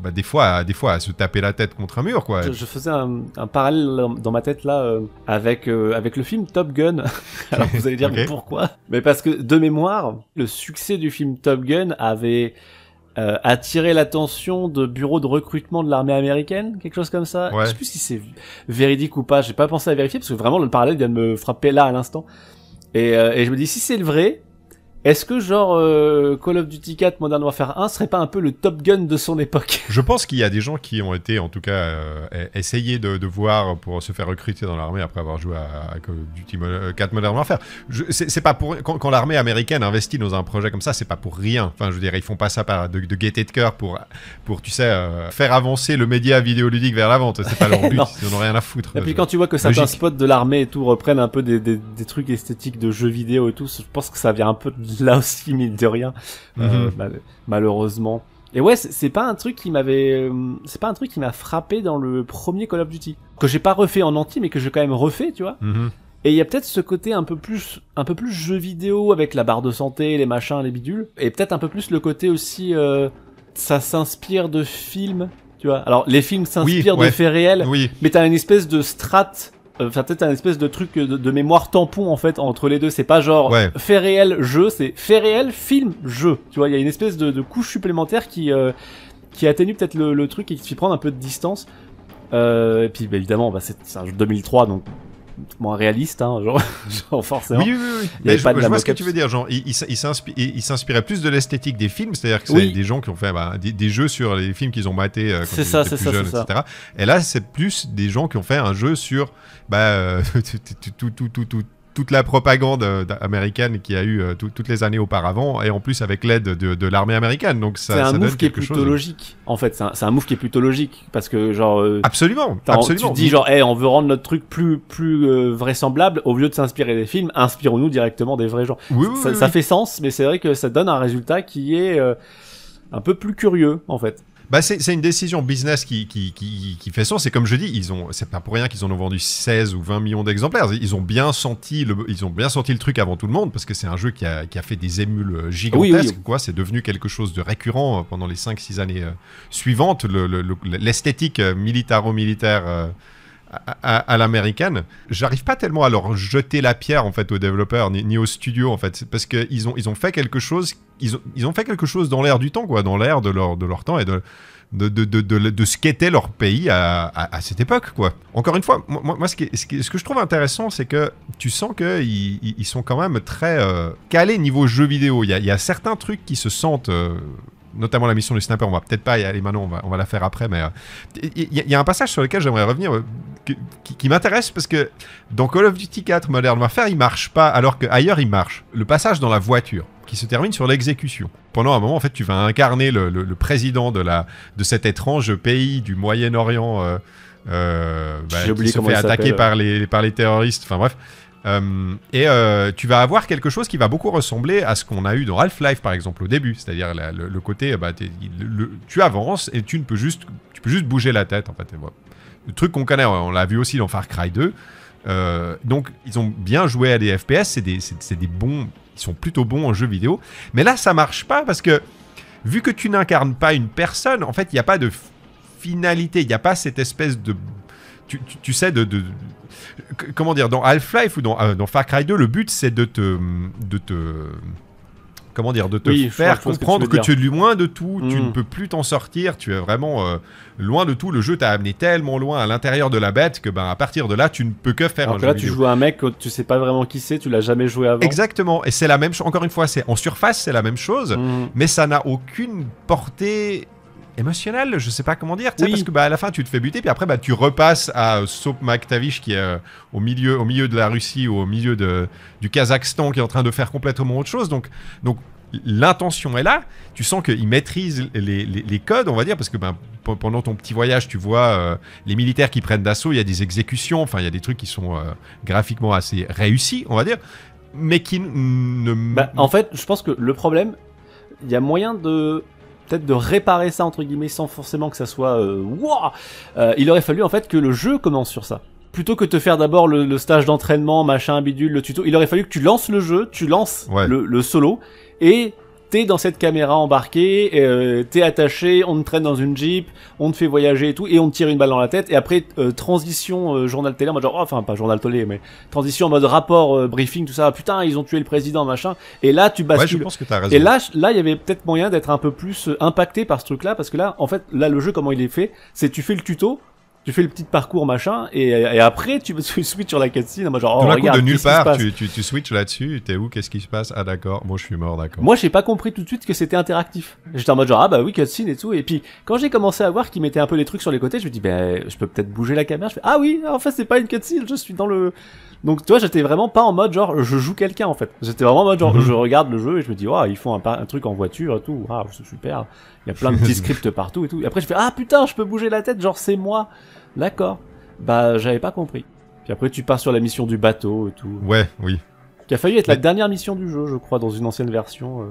bah, des, fois, des fois, à se taper la tête contre un mur. quoi. Je, faisais un, parallèle dans ma tête là euh, avec, euh, avec le film Top Gun. Alors vous allez dire, pourquoi Mais parce que de mémoire, le succès du film Top Gun avait. attiré l'attention de bureaux de recrutement de l'armée américaine, quelque chose comme ça. Je Je sais plus si c'est véridique ou pas, j'ai pas pensé à vérifier parce que vraiment le parallèle vient de me frapper là à l'instant. Et, euh, et je me dis, si c'est le vrai, est-ce que genre euh, Call of Duty 4 Modern Warfare 1 serait pas un peu le Top Gun de son époque Je pense qu'il y a des gens qui ont été en tout cas euh, e-, essayés de, voir pour se faire recruter dans l'armée après avoir joué à, Call of Duty 4 euh, Modern Warfare. C'est pas pour quand, l'armée américaine investit dans un projet comme ça, c'est pas pour rien. Enfin, je veux dire, ils font pas ça par de, gaieté de cœur pour pour tu sais faire avancer le média vidéoludique vers la vente. C'est pas leur but, ils en ont rien à foutre. Et puis quand tu vois que certains spots de l'armée et tout reprennent un peu des, des, trucs esthétiques de jeux vidéo et tout, je pense que ça vient un peu de là aussi, mine de rien, euh, mhm. malheureusement. Et ouais, c'est pas un truc qui m'avait, euh, c'est pas un truc qui m'a frappé dans le premier Call of Duty que j'ai pas refait en anti mais que j'ai quand même refait, tu vois. Mhm. Et il y a peut-être ce côté un peu plus, un peu plus jeu vidéo avec la barre de santé, les machins, les bidules, et peut-être un peu plus le côté aussi, euh, ça s'inspire de films, tu vois. Alors les films s'inspirent de faits réels, oui. mais t'as une espèce de strate euh, peut-être un espèce de truc euh, de, mémoire tampon en fait entre les deux. C'est pas genre fait réel jeu, c'est fait réel film jeu. Tu vois, il y a une espèce de, couche supplémentaire qui euh, qui atténue peut-être le, truc et qui te fait prendre un peu de distance. Euh, et puis bah, évidemment, bah, c'est un jeu 2003 donc moins réaliste, hein, genre, forcément. Oui, oui, oui. Mais je, pas vois ce que tu veux dire, genre, il, il, il s'inspirait plus de l'esthétique des films, c'est-à-dire que c'est des gens qui ont fait bah, des, jeux sur les films qu'ils ont maté euh, c'est ça, etc. Et là, c'est plus des gens qui ont fait un jeu sur bah, tout, tout, tout, toute la propagande euh, américaine qu'il y a eu euh, toutes les années auparavant, et en plus avec l'aide de, l'armée américaine. Donc ça, c'est un ça move qui est plutôt logique. En fait, c'est un, c'est move qui est plutôt logique parce que genre euh, absolument, absolument. Tu dis genre, hey, on veut rendre notre truc plus plus vraisemblable au lieu de s'inspirer des films, inspirons-nous directement des vrais gens. Oui, ça, fait sens, mais c'est vrai que ça donne un résultat qui est un peu plus curieux en fait. Bah c'est une décision business qui, qui, qui, qui fait sens. Et comme je dis, ils ont, c'est pas pour rien qu'ils en ont vendu 16 ou 20 millions d'exemplaires. Ils ont bien senti le, ils ont bien senti le truc avant tout le monde parce que c'est un jeu qui a, qui a, fait des émules euh, gigantesques. Quoi, c'est devenu quelque chose de récurrent euh, pendant les 5-6 années euh, suivantes. L'esthétique le, militaro-militaire à, l'américaine, j'arrive pas tellement à leur jeter la pierre en fait aux développeurs ni, aux studios en fait, parce qu'ils ont ils ont fait quelque chose, ils ont, ils ont fait quelque chose dans l'air du temps quoi, dans l'air de leur de leur temps et de de, de, de, de, ce qu'était leur pays à, à, cette époque, quoi. Encore une fois, moi, ce, ce, ce, que je trouve intéressant, c'est que tu sens qu'ils ils sont quand même très euh, calés niveau jeu vidéo. Il y, a, certains trucs qui se sentent euh, notamment la mission du sniper. On va peut-être pas y aller maintenant, on va, la faire après, mais il euh, y, a un passage sur lequel j'aimerais revenir euh, qui, m'intéresse parce que dans Call of Duty 4 Modern Warfare, il marche pas, alors qu'ailleurs il marche. Le passage dans la voiture qui se termine sur l'exécution. Pendant un moment, en fait, tu vas incarner le, président de, la, de cet étrange pays du Moyen-Orient euh, bah, qui se fait attaquer par les, par les terroristes. Enfin bref. Euh, et euh, tu vas avoir quelque chose qui va beaucoup ressembler à ce qu'on a eu dans Half-Life par exemple au début, c'est-à-dire le, côté euh, bah, tu avances et tu ne peux juste tu peux juste bouger la tête en fait. Le truc qu'on connaît, on l'a vu aussi dans Far Cry 2. donc ils ont bien joué à des FPS, c'est des, des, bons, ils sont plutôt bons en jeu vidéo. Mais là ça marche pas parce que vu que tu n'incarnes pas une personne, en fait il n'y a pas de finalité, il n'y a pas cette espèce de tu, sais de comment dire, dans Half-Life ou dans, euh, Far Cry 2, le but c'est de te, te, comment dire, de te faire comprendre que tu, es loin de tout, tu ne mm. peux plus t'en sortir, tu es vraiment euh, loin de tout. Le jeu t'a amené tellement loin à l'intérieur de la bête que ben à partir de là, tu ne peux que faire. un là, tu joues à un mec, tu sais pas vraiment qui c'est, tu l'as jamais joué avant. Exactement, et c'est la même chose. Encore une fois, c'est en surface, c'est la même chose, mm. mais ça n'a aucune portée émotionnel, je sais pas comment dire, parce que bah, à la fin tu te fais buter, puis après bah, tu repasses à Sopmak Tavish qui est euh, au, milieu, au milieu de la Russie au milieu de, du Kazakhstan qui est en train de faire complètement autre chose. Donc, donc l'intention est là, tu sens qu'il maîtrise les, les, codes, on va dire, parce que ben, pendant ton petit voyage, tu vois euh, les militaires qui prennent d'assaut, il y a des exécutions, enfin, il y a des trucs qui sont euh, graphiquement assez réussis, on va dire, mais qui ne... Bah, en fait, je pense que le problème, il y a moyen de peut-être de réparer ça entre guillemets sans forcément que ça soit euh, euh, il aurait fallu en fait que le jeu commence sur ça plutôt que de te faire d'abord le, stage d'entraînement machin bidule le tuto il aurait fallu que tu lances le jeu tu lances le, solo et t'es dans cette caméra embarquée, euh, t'es attaché, on te traîne dans une jeep, on te fait voyager et tout, et on te tire une balle dans la tête, et après, euh, transition euh, journal télé, en mode genre, oh, enfin pas journal télé, mais transition en mode rapport, briefing, tout ça, putain, ils ont tué le président, machin, et là, tu bascules. je que Et là, là, il y avait peut-être moyen d'être un peu plus impacté par ce truc-là, parce que là, en fait, là, le jeu, comment il est fait, c'est tu fais le tuto, tu fais le petit parcours machin et, après tu, me switches sur la cutscene moi genre oh, de, de nulle part tu, switches là-dessus t'es où qu'est-ce qui se passe ah d'accord bon je suis mort d'accord moi j'ai pas compris tout de suite que c'était interactif j'étais en mode genre ah bah oui cutscene et tout et puis quand j'ai commencé à voir qu'ils mettaient un peu les trucs sur les côtés je me dis ben je peux peut-être bouger la caméra je fais ah oui en fait c'est pas une cutscene je suis dans le donc tu j'étais vraiment pas en mode genre je joue quelqu'un en fait. J'étais vraiment en mode genre mhm. je regarde le jeu et je me dis waouh, ils font un, truc en voiture et tout. Waouh, c'est super. Il y a plein de petits scripts partout et tout. Et après je fais ah putain, je peux bouger la tête, genre c'est moi. D'accord. Bah j'avais pas compris. Puis après tu pars sur la mission du bateau et tout. Ouais, oui. Qui a failli être la dernière mission du jeu, je crois, dans une ancienne version. Euh.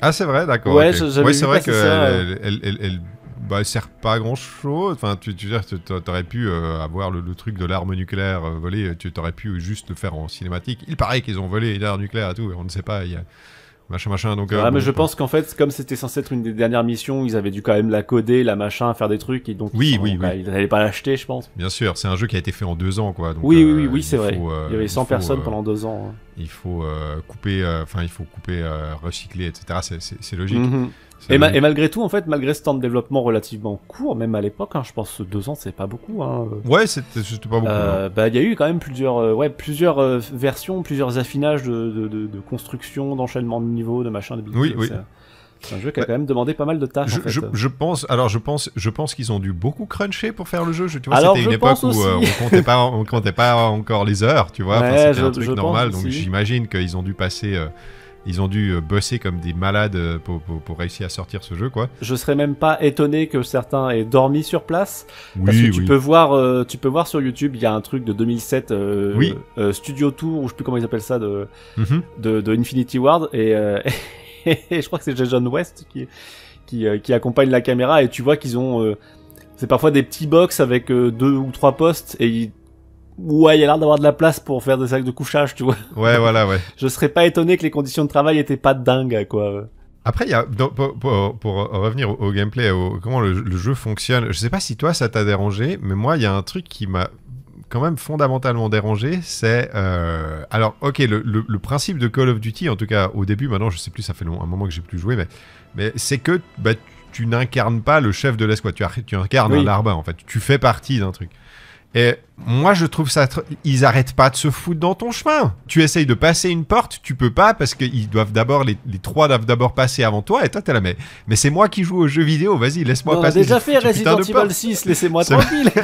Ah c'est vrai, d'accord. Ouais, c'est vrai que elle, bah, sert pas à grand chose. Enfin, tu, tu aurais pu euh, avoir le, truc de l'arme nucléaire euh, volée, euh, tu t'aurais pu juste le faire en cinématique. Il paraît qu'ils ont volé l'arme nucléaire et tout, on ne sait pas. y a machin machin donc ah, mais je pense qu'en fait comme c'était censé être une des dernières missions ils avaient dû quand même la coder la machin faire des trucs et donc oui oui, oui. ils n'allaient pas l'acheter je pense bien sûr c'est un jeu qui a été fait en deux ans quoi donc, oui oui oui, c'est vrai il y avait 100 personnes pendant deux ans hein. il faut couper enfin il faut couper recycler etc c'est logique mhm. Et, malgré tout, en fait, malgré ce temps de développement relativement court, même à l'époque, hein, je pense deux ans, c'est pas beaucoup. Hein. Ouais, c'était pas beaucoup. Euh, bah, il y a eu quand même plusieurs, euh, ouais, plusieurs euh, versions, plusieurs affinages de, construction, d'enchaînement de niveaux, de machin, de Oui, oui. C'est un jeu qui a bah, quand même demandé pas mal de tâches. Je, pense, alors je pense, je pense qu'ils ont dû beaucoup cruncher pour faire le jeu. tu c'était une époque où on comptait pas, comptait pas encore les heures, tu vois. c'était un truc normal, donc j'imagine qu'ils ont dû passer. Ils ont dû euh, bosser comme des malades euh, pour, pour, pour, réussir à sortir ce jeu, quoi. Je serais même pas étonné que certains aient dormi sur place, parce que tu peux voir, euh, tu peux voir sur YouTube, il y a un truc de 2007, euh, oui. Studio Tour, ou je sais plus comment ils appellent ça, de, mhm. de, de, Infinity Ward, et, je crois que c'est Jason West qui, qui, qui, accompagne la caméra, et tu vois qu'ils ont c'est parfois des petits box avec deux ou trois postes et ils ouais, il y a l'air d'avoir de la place pour faire des sacs de couchage, tu vois. Ouais, voilà, ouais. Je serais pas étonné que les conditions de travail étaient pas dingues, quoi. Après, y a, pour, revenir au, gameplay, comment le, jeu fonctionne, je sais pas si toi ça t'a dérangé, mais moi, il y a un truc qui m'a quand même fondamentalement dérangé, c'est... Euh, alors, ok, le, principe de Call of Duty, en tout cas au début, maintenant, je sais plus, ça fait long, un moment que j'ai plus joué, mais, mais c'est que bah, tu, n'incarnes pas le chef de l'escouade, tu, tu, incarnes un larbin, en fait, tu fais partie d'un truc. Et moi, je trouve ça. Ils arrêtent pas de se foutre dans ton chemin. Tu essayes de passer une porte, tu peux pas parce que doivent d'abord les, trois doivent d'abord passer avant toi et toi t'es là. Mais, mais c'est moi qui joue au jeu vidéo. Vas-y, laisse-moi passer. On déjà fait Resident Evil 6. Laissez-moi tranquille.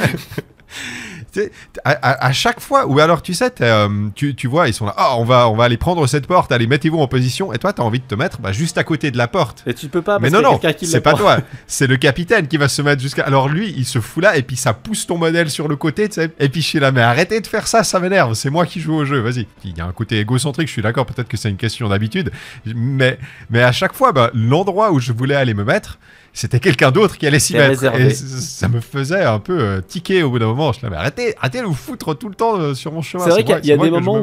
à, chaque fois, ou alors tu sais, euh, tu, vois, ils sont là, ah, on, va, on va aller prendre cette porte, allez, mettez-vous en position, et toi, tu as envie de te mettre bah, juste à côté de la porte. Et tu peux pas, Mais non, non, c'est pas toi, c'est le capitaine qui va se mettre jusqu'à. Alors lui, il se fout là, et puis ça pousse ton modèle sur le côté, tu sais, et puis je suis là, mais arrêtez de faire ça, ça m'énerve, c'est moi qui joue au jeu, vas-y. Il y a un côté égocentrique, je suis d'accord, peut-être que c'est une question d'habitude, mais, mais à chaque fois, bah, l'endroit où je voulais aller me mettre, c'était quelqu'un d'autre qui allait s'y mettre. Et ça me faisait un peu euh, tiquer au bout d'un moment. Je disais, arrêté arrêtez, arrêtez de vous foutre tout le temps euh, sur mon chemin. C'est vrai qu'il y, a des moments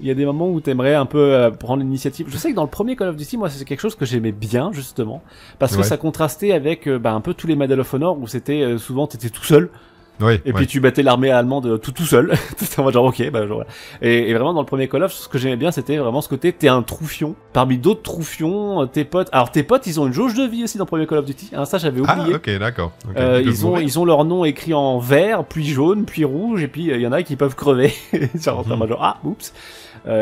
il y a des moments où t'aimerais un peu euh, prendre l'initiative. Je sais que dans le premier Call of Duty, moi, c'est quelque chose que j'aimais bien, justement, parce que ça contrastait avec bah, un peu tous les Medal of Honor où c'était souvent t'étais tout seul et puis tu battais l'armée allemande euh, tout, tout seul. en mode genre, ok, bah, genre, et, vraiment, dans le premier Call of, ce que j'aimais bien, c'était vraiment ce côté, t'es un troufion. Parmi d'autres troufions, euh, tes potes. Alors, tes potes, ils ont une jauge de vie aussi dans le premier Call of Duty. Hein, ça, j'avais oublié. Ah, ok, d'accord. Euh, ils, ont, ils ont leur nom écrit en vert, puis jaune, puis rouge, et puis il y en a qui peuvent crever. Mhm. genre, ah, oups.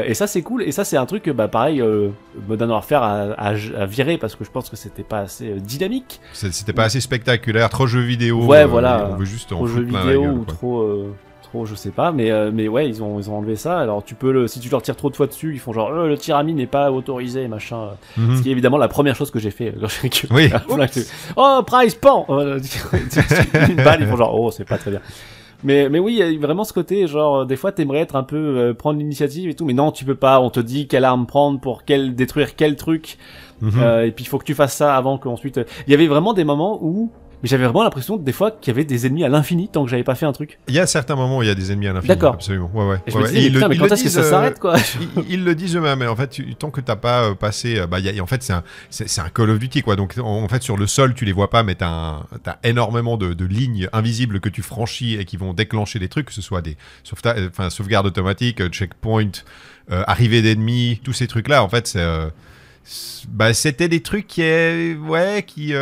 et ça c'est cool, et ça c'est un truc, bah pareil, euh, Modern Warfare a, a, viré parce que je pense que c'était pas assez dynamique. C'était pas assez spectaculaire, trop jeu vidéo. Ouais, voilà. On veut juste, vidéo ou trop, euh, trop, je sais pas. Mais, euh, mais ouais, ils ont, ils ont enlevé ça. Alors tu peux, le, si tu leur tires trop de fois dessus, ils font genre oh, le tir n'est pas autorisé, machin. Mhm. Ce qui est évidemment la première chose que j'ai fait. Euh, que, oui. oh, Price pan. Une balle, ils font genre oh, c'est pas très bien. Mais, mais oui, il y a vraiment ce côté, genre, des fois, t'aimerais être un peu, prendre l'initiative et tout, mais non, tu peux pas, on te dit quelle arme prendre pour quel, détruire quel truc, mhm. euh, et puis il faut que tu fasses ça avant qu'ensuite... Il y avait vraiment des moments où j'avais vraiment l'impression des fois qu'il y avait des ennemis à l'infini tant que j'avais pas fait un truc. Il y a certains moments où il y a des ennemis à l'infini. D'accord. Absolument. Ouais, ouais. mais, quand est-ce que ça s'arrête quoi euh, ils, le disent eux-mêmes. Mais en fait, tant que t'as pas euh, passé, euh, bah, en fait, c'est un, un Call of Duty quoi. Donc en, fait, sur le sol, tu les vois pas, mais tu as énormément de, lignes invisibles que tu franchis et qui vont déclencher des trucs, que ce soit des sauvegardes, enfin sauvegarde automatique, checkpoint, arrivée d'ennemis, tous ces trucs là. En fait, c'est, bah, c'était des trucs qui, ouais, qui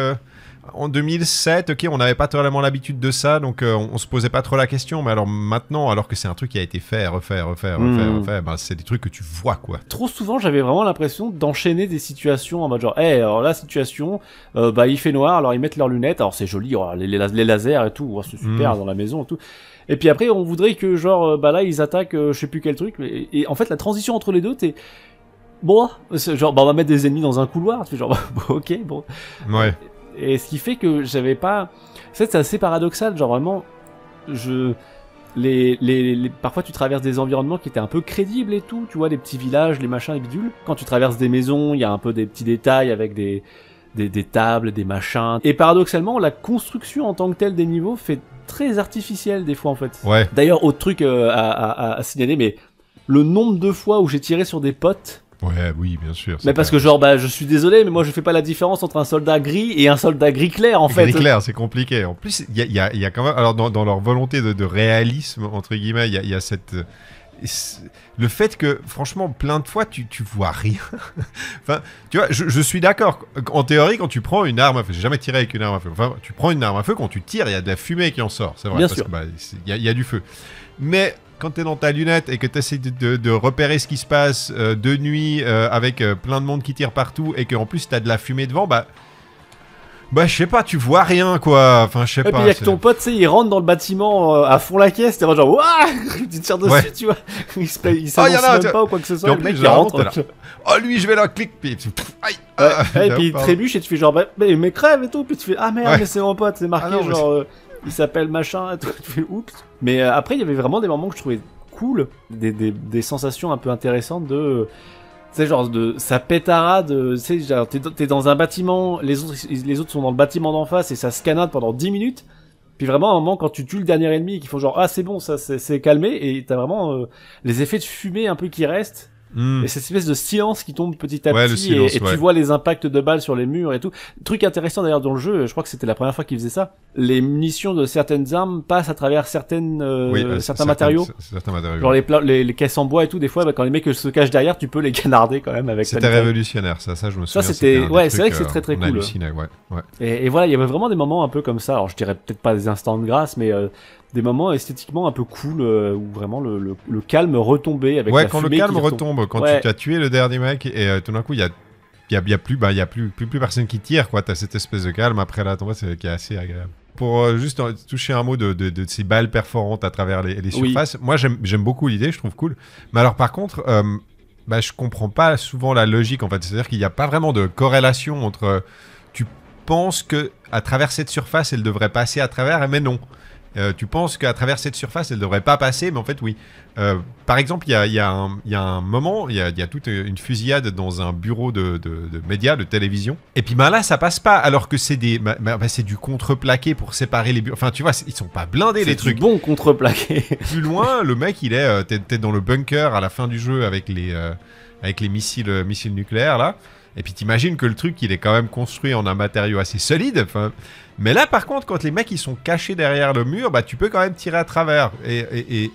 en 2007, ok, on n'avait pas totalement l'habitude de ça, donc euh, on, se posait pas trop la question. Mais alors maintenant, alors que c'est un truc qui a été fait, refait, refait, refait, hmm. ben, c'est des trucs que tu vois quoi. Trop souvent, j'avais vraiment l'impression d'enchaîner des situations en mode genre, hé, alors la situation, euh, bah il fait noir, alors ils mettent leurs lunettes, alors c'est joli, oh, les, lasers et tout, oh, c'est super hmm. dans la maison et tout. Et puis après, on voudrait que genre, euh, bah là ils attaquent, je je sais plus quel truc. et, en fait, la transition entre les deux, t'es bon, genre, bah, on va mettre des ennemis dans un couloir. Tu fais genre, ok, bon. Ouais. Et ce qui fait que j'avais pas. C'est assez paradoxal, genre vraiment, je. Les, parfois tu traverses des environnements qui étaient un peu crédibles et tout, tu vois, des petits villages, les machins, les bidules. Quand tu traverses des maisons, il y a un peu des petits détails avec des, des, tables, des machins. Et paradoxalement, la construction en tant que telle des niveaux fait très artificielle des fois en fait. D'ailleurs, autre truc euh, à, à, signaler, mais le nombre de fois où j'ai tiré sur des potes oui, bien sûr. Mais parce que genre, bah, je suis désolé, mais moi je fais pas la différence entre un soldat gris et un soldat gris clair en fait. Gris clair, c'est compliqué. En plus, il y a, y a, quand même, alors dans, dans leur volonté de, réalisme entre guillemets, il y a, cette euh, le fait que, franchement, plein de fois, tu, tu vois rien. enfin, tu vois, je, je suis d'accord. En théorie, quand tu prends une arme à feu, j'ai jamais tiré avec une arme à feu. Enfin, tu prends une arme à feu, quand tu tires, il y a de la fumée qui en sort. C'est vrai, Bien parce qu'il bah, y, a, y, a du feu. Mais quand t'es dans ta lunette et que t'essaies de, de, repérer ce qui se passe euh, de nuit euh, avec euh, plein de monde qui tire partout et qu'en plus t'as de la fumée devant, bah. Bah, je sais pas, tu vois rien quoi. Enfin, je sais pas. Et puis, y'a que ton pote, tu sais, il rentre dans le bâtiment à fond la caisse, t'es genre, waouh Tu tires dessus, tu vois. Il se il ah, même pas ou quoi que ce soit. Et le mec, il rentre. Là. Oh, lui, je vais là, clic, Aïe Et puis, il ah, trébuche et tu fais genre, bah, mais, mais crève et tout. Puis tu fais, ah merde, mais c'est mon pote, c'est marqué ah genre il s'appelle machin, tu fais oups. Mais euh, après, il y avait vraiment des moments que je trouvais cool, des, des, sensations un peu intéressantes de. Tu sais, genre, de, ça pétarade, tu sais, genre, t'es, dans un bâtiment, les autres, les autres sont dans le bâtiment d'en face et ça scanade pendant 10 minutes. Puis vraiment, à un moment, quand tu tues le dernier ennemi, qu'ils font genre, ah, c'est bon, ça, c'est, c'est calmé, et t'as vraiment euh, les effets de fumée un peu qui restent, Hmm. Et cette espèce de silence qui tombe petit à petit et, tu vois les impacts de balles sur les murs et tout. Truc intéressant d'ailleurs dans le jeu, je crois que c'était la première fois qu'il faisait ça. Les munitions de certaines armes passent à travers certaines euh, euh, certains, matériaux. Certains matériaux. Genre les, les, les, caisses en bois et tout, des fois bah, quand les mecs se cachent derrière, tu peux les canarder quand même avec C'était révolutionnaire ça, ça je me souviens. c'était ouais, c'est vrai que c'est très euh, très cool. Ouais, et, et, voilà, il y avait vraiment des moments un peu comme ça. Alors je dirais peut-être pas des instants de grâce mais des moments esthétiquement un peu cool euh, où vraiment le, calme retombait avec ouais, quand le calme retombe, quand tu as tué le dernier mec et euh, tout d'un coup il y a plus y a bah, plus, plus, personne qui tire quoi t'as cette espèce de calme après là tombée qui est assez agréable pour euh, juste toucher un mot de, ces balles perforantes à travers les, surfaces moi j'aime beaucoup l'idée je trouve cool mais alors par contre bah, je comprends pas souvent la logique en fait c'est à dire qu'il n'y a pas vraiment de corrélation entre tu penses que à travers cette surface elle devrait passer à travers mais non euh, tu penses qu'à travers cette surface, elle ne devrait pas passer, mais en fait, oui. Euh, par exemple, il y a, un moment, il y a, toute une fusillade dans un bureau de, médias, de télévision. Et puis ben là, ça passe pas, alors que c'est des, ben, ben, du contreplaqué pour séparer les bureaux. Enfin, tu vois, ils sont pas blindés les trucs. Bon contreplaqué. Plus loin, le mec, il est, peut-être dans le bunker à la fin du jeu avec les, euh, missiles nucléaires là. Et puis t'imagines que le truc, il est quand même construit en un matériau assez solide. Mais là, par contre, quand les mecs ils sont cachés derrière le mur, bah tu peux quand même tirer à travers. Et,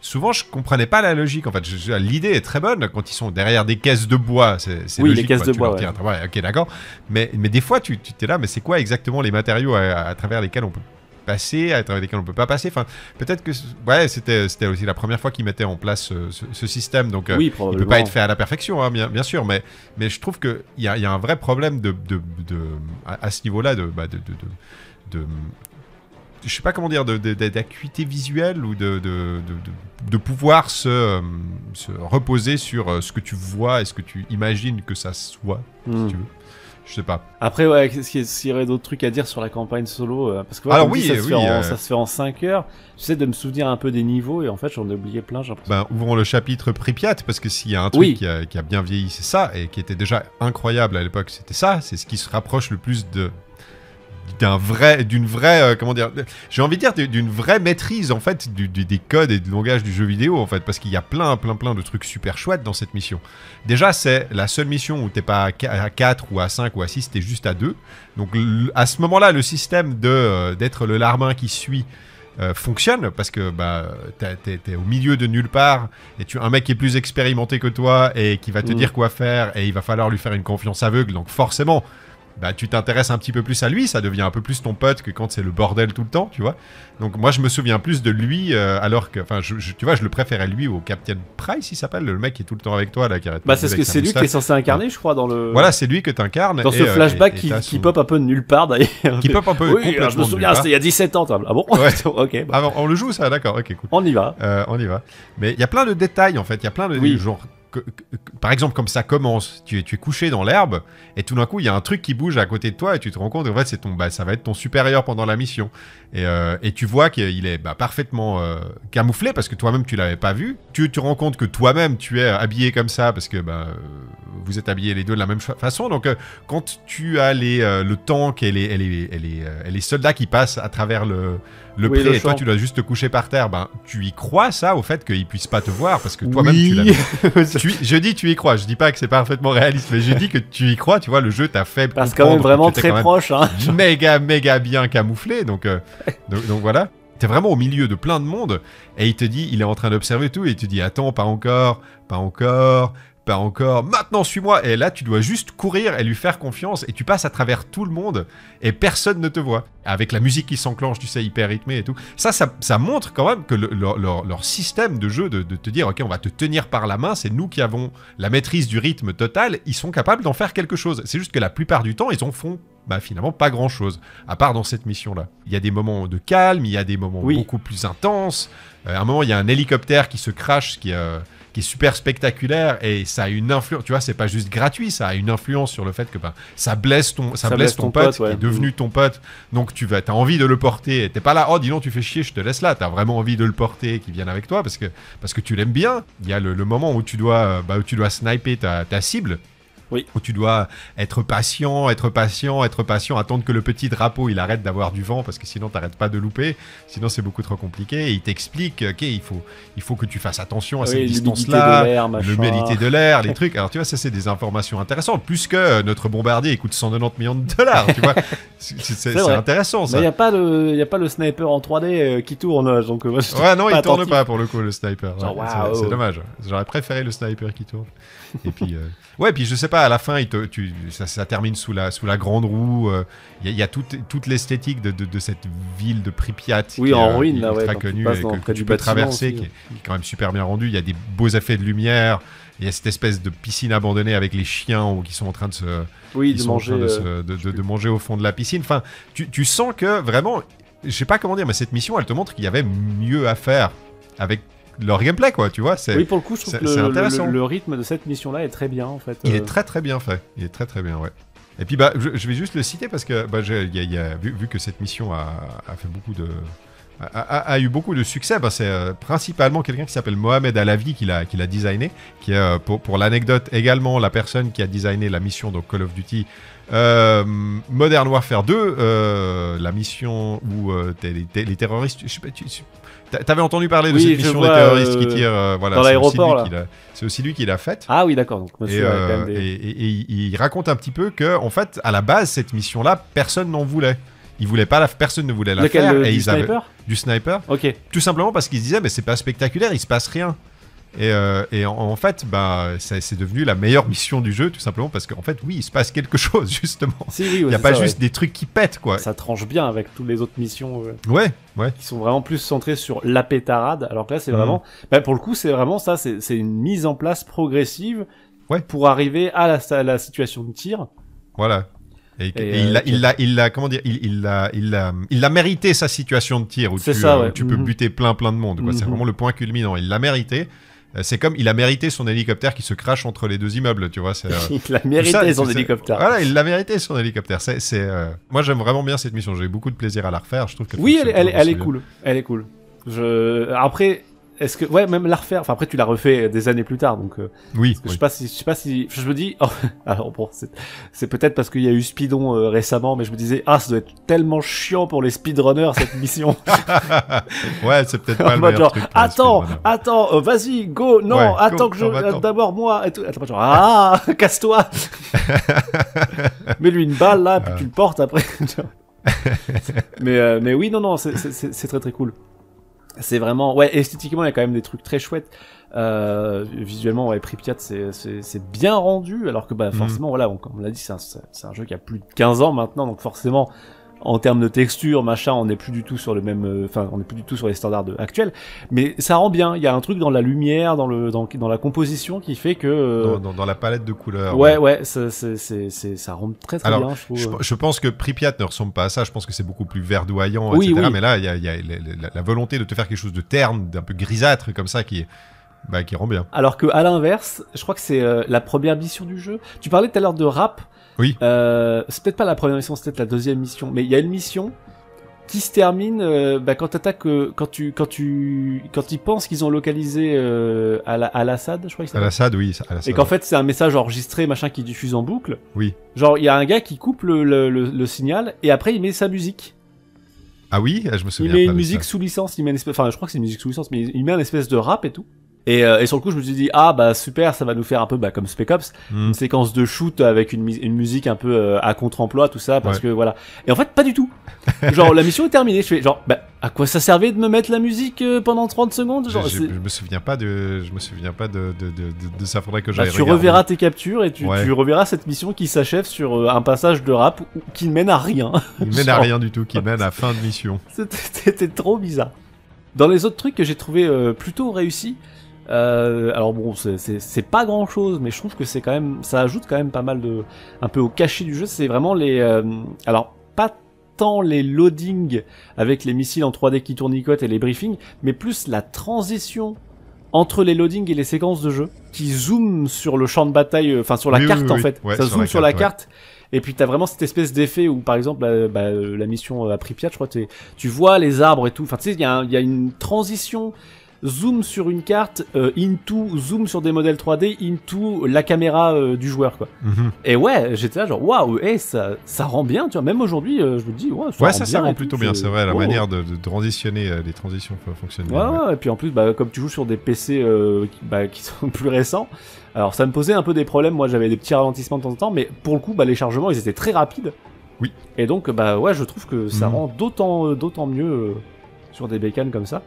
souvent, je comprenais pas la logique. En fait, l'idée est très bonne quand ils sont derrière des caisses de bois. C'est oui, les caisses de bois. Ok, d'accord. Mais, mais des fois, tu t'es là, mais c'est quoi exactement les matériaux à, à travers lesquels on peut passer, à travers lesquels on ne peut pas passer. Enfin, peut-être que ouais, c'était aussi la première fois qu'ils mettaient en place ce, système, donc oui, il ne peut pas être fait à la perfection, bien, bien, sûr, mais, mais je trouve qu'il y a, un vrai problème de, à, ce niveau-là de, bah, de, je sais pas comment dire, d'acuité visuelle ou de, de pouvoir se, reposer sur ce que tu vois et ce que tu imagines que ça soit, tu je sais pas. Après, ouais, est-ce qu'il y aurait d'autres trucs à dire sur la campagne solo euh, Parce que oui, ça, se fait en, 5 euh. heures. J'essaie de me souvenir un peu des niveaux et en fait, j'en ai oublié plein. J'ai ben, ouvrons le chapitre Pripyat parce que s'il y a un truc qui, a, bien vieilli, c'est ça et qui était déjà incroyable à l'époque, c'était ça. C'est ce qui se rapproche le plus de d'un vrai, d'une vraie, euh, comment dire, j'ai envie de dire d'une vraie maîtrise en fait des codes et du langage du jeu vidéo en fait, parce qu'il y a plein, plein, plein de trucs super chouettes dans cette mission. Déjà, c'est la seule mission où t'es pas à 4 ou à 5 ou à 6, t'es juste à 2. Donc à ce moment-là, le système de euh, d'être le larmin qui suit. Euh, fonctionne parce que bah t'es au milieu de nulle part et tu un mec qui est plus expérimenté que toi et qui va te mm. dire quoi faire et il va falloir lui faire une confiance aveugle donc forcément bah, tu t'intéresses un petit peu plus à lui, ça devient un peu plus ton pote que quand c'est le bordel tout le temps, tu vois. Donc moi je me souviens plus de lui euh, alors que, enfin, tu vois, je le préférais lui au Captain Price, il s'appelle, le mec qui est tout le temps avec toi là, qui arrête Bah c'est ce que c'est lui qui est censé incarner, je crois, dans le. Voilà, c'est lui que t'incarnes. Dans ce euh, flashback qui, pop un peu de nulle part d'ailleurs. Qui pop un peu. Oui, je me souviens, c'était il y a 17 ans, bah. ah bon Ok. on le joue ça, d'accord, ok, cool. On y va. Euh, on y va. Mais il y a plein de détails en fait, il y a plein de par exemple, comme ça commence, tu es, couché dans l'herbe, et tout d'un coup, il y a un truc qui bouge à côté de toi, et tu te rends compte, en fait, ton, bah, ça va être ton supérieur pendant la mission. Et, euh, tu vois qu'il est bah, parfaitement euh, camouflé, parce que toi-même, tu l'avais pas vu. Tu te rends compte que toi-même, tu es habillé comme ça, parce que bah, vous êtes habillés les deux de la même façon. Donc, euh, quand tu as le tank et les, et les soldats qui passent à travers le le prix, et toi, tu dois juste te coucher par terre. Ben, tu y crois, ça, au fait qu'il puisse pas te voir, parce que toi-même, tu l'as Je dis tu y crois, je dis pas que c'est parfaitement réaliste, mais je dis que tu y crois, tu vois, le jeu t'a fait. Parce qu'on est vraiment très proche, hein. Méga, méga bien camouflé, donc, euh, donc, donc voilà. T'es vraiment au milieu de plein de monde et il te dit, il est en train d'observer tout et il te dit attends, pas encore, pas encore, pas encore, maintenant suis-moi. Et là, tu dois juste courir et lui faire confiance et tu passes à travers tout le monde et personne ne te voit. Avec la musique qui s'enclenche, tu sais, hyper rythmé et tout. Ça, ça, montre quand même que leur, système de jeu de, te dire, ok, on va te tenir par la main, c'est nous qui avons la maîtrise du rythme total, ils sont capables d'en faire quelque chose. C'est juste que la plupart du temps, ils en font bah finalement pas grand chose, à part dans cette mission-là. Il y a des moments de calme, il y a des moments beaucoup plus intenses. Euh, à un moment, il y a un hélicoptère qui se crache, qui, euh, qui est super spectaculaire et ça a une influence. Tu vois, c'est pas juste gratuit, ça a une influence sur le fait que ben, ça blesse ton, ça, blesse, ton, pote, qui est devenu mm. ton pote. Donc tu vas, as envie de le porter. T'es pas là, oh dis donc, tu fais chier, je te laisse là. T'as vraiment envie de le porter, qui vienne avec toi parce que parce que tu l'aimes bien. Il y a le, moment où tu dois, euh, bah, où tu dois sniper ta, ta cible. Oui. Où tu dois être patient, être patient, être patient, attendre que le petit drapeau il arrête d'avoir du vent parce que sinon t'arrêtes pas de louper. Sinon c'est beaucoup trop compliqué. Et il t'explique, ok, il faut, il faut que tu fasses attention à ces distances distance-là, l'humidité de l'air, les trucs. Alors tu vois, ça c'est des informations intéressantes. Plus que notre bombardier coûte 190 millions de dollars, tu vois. C'est intéressant ça. Il n'y a, pas le, y a pas le sniper en 3D euh, qui tourne. Donc, ouais, non, il tourne pas pour le coup le sniper. C'est dommage. J'aurais préféré le sniper qui tourne et puis, euh, ouais, puis je sais pas, à la fin, tu, ça, termine sous la, sous la grande roue. Il euh, y, a toute, l'esthétique de, cette ville de Pripyat. qui, en euh, ruine, Très connue, que, tu peux traverser, qui, est, quand même super bien rendu. Il y a des beaux effets de lumière. Il y a cette espèce de piscine abandonnée avec les chiens qui sont en train de se. manger. De, manger au fond de la piscine. Enfin, tu, tu sens que vraiment, je sais pas comment dire, mais cette mission, elle te montre qu'il y avait mieux à faire avec leur gameplay, quoi, tu vois. Oui, pour le coup, je trouve que le, rythme de cette mission-là est très bien, en fait. Il est euh, très très bien fait. Il est très très bien, ouais. Et puis, bah, je, vais juste le citer parce que, bah, a, vu, que cette mission a, fait beaucoup de. A, eu beaucoup de succès. Bah, c'est euh, principalement quelqu'un qui s'appelle Mohamed Alavi qui l'a, qui l'a designé, qui est euh, pour, l'anecdote également la personne qui a designé la mission donc Call of Duty Modern Warfare 2, la mission où les terroristes, je sais pas, T'avais entendu parler de cette mission des terroristes euh, qui tirent. Euh, dans l'aéroport, C'est aussi lui qui l'a faite. Ah oui, d'accord. Et, euh, il raconte un petit peu que, en fait, à la base, cette mission-là, personne n'en voulait. Il voulait pas la, personne ne voulait la faire. du sniper Du sniper. Ok. Tout simplement parce qu'il se disait « mais c'est pas spectaculaire, il se passe rien. Et, euh, en, fait, bah, c'est devenu la meilleure mission du jeu, tout simplement parce qu'en fait, oui, il se passe quelque chose, justement. il n'y a pas juste des trucs qui pètent, quoi. Ça tranche bien avec toutes les autres missions. Euh, ouais, Qui sont vraiment plus centrées sur la pétarade. Alors que là, c'est vraiment. Mhm. Bah, pour le coup, c'est vraiment ça. C'est une mise en place progressive ouais. pour arriver à la, situation de tir. Voilà. Et, euh, il l'a, il l'a, comment dire, il, l'a, il il l'a mérité sa situation de tir où tu, tu peux mhm. buter plein, plein de monde. C'est mhm. vraiment le point culminant. Il l'a mérité. Euh, c'est comme il a mérité son hélicoptère qui se crache entre les deux immeubles, tu vois. Euh, il a mérité son hélicoptère. Voilà, il l'a mérité son hélicoptère. C'est, euh, Moi, j'aime vraiment bien cette mission. J'ai eu beaucoup de plaisir à la refaire. Je trouve que oui, elle, est cool. Elle est cool. Après, est-ce que ouais même la refaire. Enfin après tu l'as refait des années plus tard donc. Euh, oui, Je sais pas si je sais pas si je me dis. Oh, alors bon c'est peut-être parce qu'il y a eu Speedon euh, récemment mais je me disais ah ça doit être tellement chiant pour les speedrunners cette mission. ouais c'est peut-être pas le meilleur truc Attends attends euh, vas-y go non attends que je d'abord moi et tout. Attends genre ah casse-toi. Mets-lui une balle là puis ah. tu le portes après. mais mais oui non non c'est très très cool c'est vraiment ouais esthétiquement il y a quand même des trucs très chouettes euh, visuellement ouais Pripyat c'est bien rendu alors que bah mhm. forcément voilà on, comme on l'a dit c'est un, jeu qui a plus de 15 ans maintenant donc forcément en termes de texture, machin, on n'est plus du tout sur le même, euh, enfin, on plus du tout sur les standards actuels. Mais ça rend bien. Il y a un truc dans la lumière, dans le, dans, dans la composition qui fait que euh, dans, la palette de couleurs. Ouais, ouais, ça, c'est, ça rend très très bien. Je, pense que Pripyat ne ressemble pas à ça. Je pense que c'est beaucoup plus verdoyant, etc. Mais là, il y a, la, volonté de te faire quelque chose de terne, d'un peu grisâtre comme ça, qui bah, qui rend bien. Alors que à l'inverse, je crois que c'est euh, la première mission du jeu. Tu parlais tout à l'heure de rap. Oui. Euh, c'est peut-être pas la première mission, c'est peut-être la deuxième mission, mais il y a une mission qui se termine euh, bah, quand euh, quand tu, quand tu, quand ils pensent qu'ils ont localisé euh, à, l'Assad, je crois que c'est. À l'Assad, oui. et qu'en fait c'est un message enregistré, machin, qui diffuse en boucle. Oui. Genre il y a un gars qui coupe le, signal et après il met sa musique. Ah oui, ah, je me souviens. Il met une musique sous licence, il met enfin je crois que c'est une musique sous licence, mais il met une espèce de rap et tout. Euh, et, sur le coup, je me suis dit ah bah super, ça va nous faire un peu bah, comme Spec Ops, hmm. une séquence de shoot avec une, musique un peu euh, à contre-emploi, tout ça, parce que voilà. Et en fait, pas du tout. genre la mission est terminée. Je fais genre bah à quoi ça servait de me mettre la musique euh, pendant 30 secondes genre, je, me souviens pas de, je me souviens pas de, de, de, ça. Faudrait que j'aille. Bah, tu reverras tes captures et tu, tu reverras cette mission qui s'achève sur un passage de rap qui ne mène à rien. Qui mène à rien du tout, qui mène à fin de mission. C'était trop bizarre. Dans les autres trucs que j'ai trouvé plutôt réussi, euh, alors bon, c'est pas grand chose, mais je trouve que c'est quand même, ça ajoute quand même pas mal de, un peu au cachet du jeu. C'est vraiment les, euh, alors pas tant les loadings avec les missiles en 3D qui tournicotent et les briefings, mais plus la transition entre les loadings et les séquences de jeu qui zooment sur le champ de bataille, euh, enfin sur la carte en fait. ça zoome sur la, carte. Et puis t'as vraiment cette espèce d'effet où par exemple la bah, mission à Pripyat, je crois, tu vois les arbres et tout. Enfin tu sais, il y, y, a une transition zoom sur une carte, euh, into, zoom sur des modèles 3D, into la caméra euh, du joueur, quoi. Mhm. Et ouais, j'étais là, genre, waouh, eh, ça, ça rend bien, tu vois. Même aujourd'hui, euh, je me dis, ouais, ça rend ça, rend plutôt bien, c'est vrai, la manière de, transitionner, les transitions fonctionnent bien. Ouais. et puis en plus, bah, comme tu joues sur des PC qui, bah, sont plus récents, alors ça me posait un peu des problèmes. Moi, j'avais des petits ralentissements de temps en temps, mais pour le coup, bah, les chargements, ils étaient très rapides. Oui. Et donc, bah ouais, je trouve que ça mhm. rend d'autant, d'autant mieux sur des bécanes comme ça.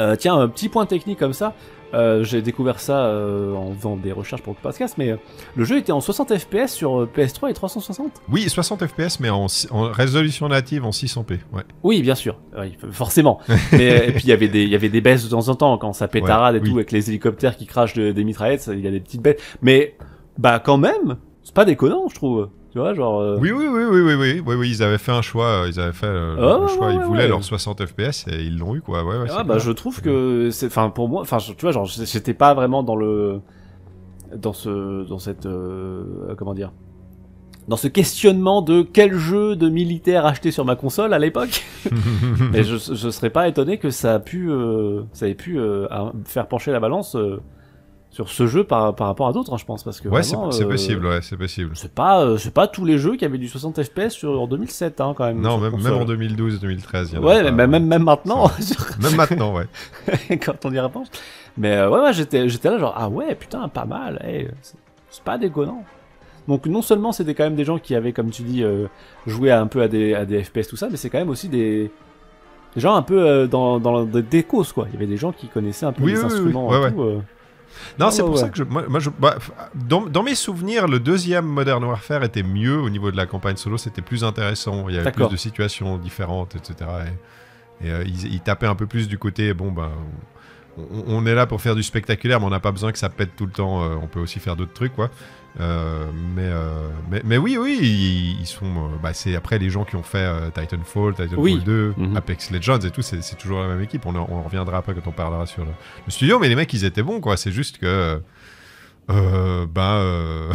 Euh, tiens, un petit point technique comme ça. Euh, j'ai découvert ça euh, en faisant des recherches pour le casse, mais le jeu était en 60 FPS sur PS3 et 360. Oui, 60 FPS, mais en, résolution native en 600p. Ouais. Oui, bien sûr, forcément. et puis il y avait des, baisses de temps en temps quand ça pétarade et tout avec les hélicoptères qui crachent des mitraillettes, il y a des petites baisses. Mais bah quand même, c'est pas déconnant, je trouve genre. Euh, oui, oui, oui, oui, oui, oui, oui, ils avaient fait un choix, euh, ils avaient fait euh, ah, le, choix, ils voulaient leur leurs 60 FPS et ils l'ont eu, quoi. Ouais, ouais, ah, bah, je trouve que, c'est, enfin, pour moi, enfin, tu vois, genre, j'étais pas vraiment dans le, dans ce, dans cette, comment dire, dans ce questionnement de quel jeu de militaire acheter sur ma console à l'époque. Mais je, je serais pas étonné que ça a pu, ça ait pu faire pencher la balance sur ce jeu par, par rapport à d'autres, hein, je pense, parce que ouais, c'est euh, possible, ouais, c'est possible. C'est pas, euh, c'est pas tous les jeux qui avaient du 60 FPS sur en 2007, hein, quand même. Non, même, en 2012, 2013. ouais, mais même même maintenant. même maintenant, ouais. quand on y repense. Mais euh, ouais, j'étais, j'étais là genre ah ouais, putain, pas mal. Eh, c'est pas déconnant. Donc non seulement c'était quand même des gens qui avaient, comme tu dis, joué un peu à des, à FPS, tout ça, mais c'est quand même aussi des, gens un peu dans, dans des causes, quoi. Il y avait des gens qui connaissaient un peu les instruments. tout, non, c'est pour ça que bah, dans, mes souvenirs, le deuxième Modern Warfare était mieux au niveau de la campagne solo, c'était plus intéressant, il y avait plus de situations différentes, etc. Et, euh, il tapait ils, tapaient un peu plus du côté, bon ben, on, est là pour faire du spectaculaire, mais on n'a pas besoin que ça pète tout le temps, euh, on peut aussi faire d'autres trucs, quoi. Euh, mais, euh, mais, mais, oui, oui, ils, sont. Euh, bah, c'est après les gens qui ont fait Titanfall, Titanfall 2, mhm. Apex Legends et tout, c'est toujours la même équipe. On, on, reviendra après quand on parlera sur le, studio, mais les mecs, ils étaient bons, quoi. C'est juste que. bah.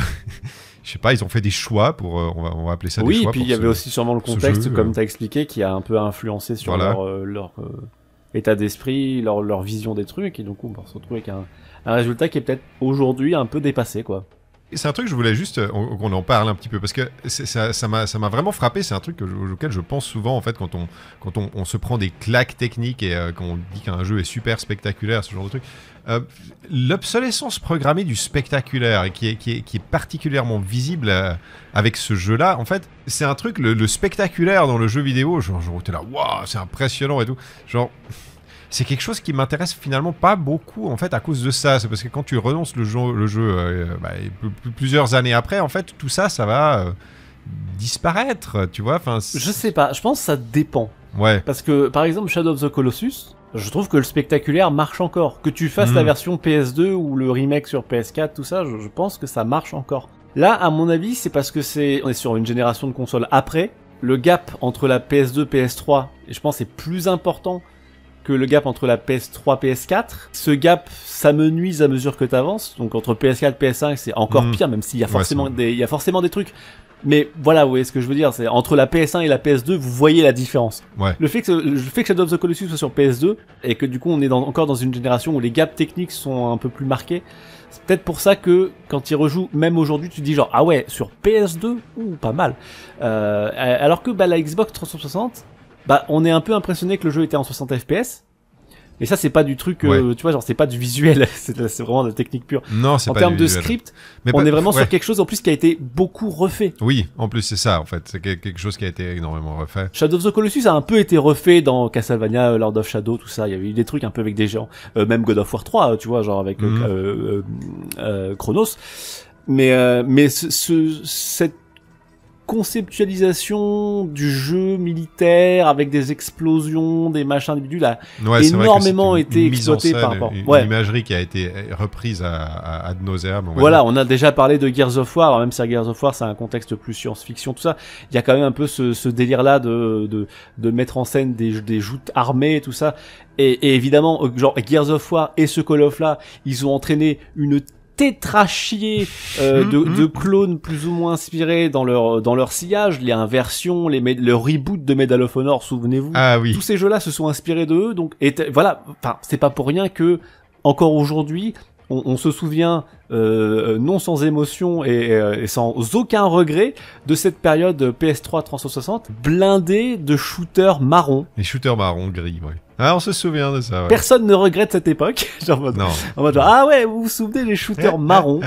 je sais pas, ils ont fait des choix pour, on, va, on va appeler ça des choix. Oui, puis il y avait aussi sûrement le contexte, comme tu as expliqué, qui a un peu influencé sur leur, leur état d'esprit, leur, leur, vision des trucs, et donc on va se retrouver avec un, un résultat qui est peut-être aujourd'hui un peu dépassé, quoi c'est un truc, je voulais juste euh, qu'on en parle un petit peu, parce que ça, ça m'a vraiment frappé, c'est un truc auquel je pense souvent, en fait, quand on, quand on, se prend des claques techniques et euh, qu'on dit qu'un jeu est super spectaculaire, ce genre de truc. Euh, l'obsolescence programmée du spectaculaire, qui est, qui est, qui est particulièrement visible avec ce jeu-là, en fait, c'est un truc, le, spectaculaire dans le jeu vidéo, genre, genre t'es là, waouh, c'est impressionnant et tout, genre c'est quelque chose qui m'intéresse finalement pas beaucoup en fait à cause de ça. C'est parce que quand tu renonces le jeu, le jeu bah, plusieurs années après, en fait, tout ça, ça va euh, disparaître, tu vois. Enfin, je sais pas. Je pense que ça dépend. Ouais. Parce que par exemple, Shadow of the Colossus, je trouve que le spectaculaire marche encore. Que tu fasses la hmm. version PS2 ou le remake sur PS4, tout ça, je, pense que ça marche encore. Là, à mon avis, c'est parce que c'est on est sur une génération de consoles après. Le gap entre la PS2 et PS3, je pense, est plus important que le gap entre la PS3 PS4. Ce gap ça me nuise à mesure que tu avances. Donc entre PS4 PS5, c'est encore mhm. pire, même s'il y, a forcément des, il y a forcément des trucs. Mais voilà, vous voyez ce que je veux dire, c'est entre la PS1 et la PS2, vous voyez la différence. Le, fait que, le que Shadow of the Colossus soit sur PS2 et que du coup on est encore dans une génération où les gaps techniques sont un peu plus marqués, c'est peut-être pour ça que quand il rejoue, même aujourd'hui, tu dis genre ah ouais sur PS2, ou pas mal. Euh, alors que bah, la Xbox 360, bah, on est un peu impressionné que le jeu était en 60 FPS. Mais ça, c'est pas du truc, euh, tu vois, genre, c'est pas du visuel, c'est vraiment de la technique pure. Non, En termes de script, on est vraiment sur quelque chose, en plus, qui a été beaucoup refait. Oui, en plus, c'est ça, en fait. C'est quelque chose qui a été énormément refait. Shadow of the Colossus a un peu été refait dans Castlevania, euh, Lord of Shadow, tout ça. Il y avait eu des trucs un peu avec des gens. Euh, même God of War 3, tu vois, genre, avec Chronos. Mhm. Mais, mais ce, ce, cette conceptualisation du jeu militaire avec des explosions, des machins, individuels a énormément été exploité par rapport. Une, l'imagerie qui a été euh, reprise à, de nos airs. Voilà, on a déjà parlé de Gears of War, même si Gears of War c'est un contexte plus science-fiction, tout ça, il y a quand même un peu ce, délire-là de, de, mettre en scène des, des joutes armées, tout ça. Et, évidemment, euh, genre Gears of War et ce Call of là, ils ont entraîné une tétrachier euh, mhm. de, clones plus ou moins inspirés dans leur dans leur sillage, les inversions, les le reboot de Medal of Honor, souvenez-vous. Ah oui. Tous ces jeux-là se sont inspirés d'eux. eux, donc et voilà. c'est pas pour rien que encore aujourd'hui, on, se souvient euh, euh, non sans émotion et, sans aucun regret de cette période PS3 360 blindée de shooters marrons. Les shooters marrons gris, oui. Ah, on se souvient de ça. Personne ne regrette cette époque. genre, ah ouais, vous vous souvenez des shooters marrons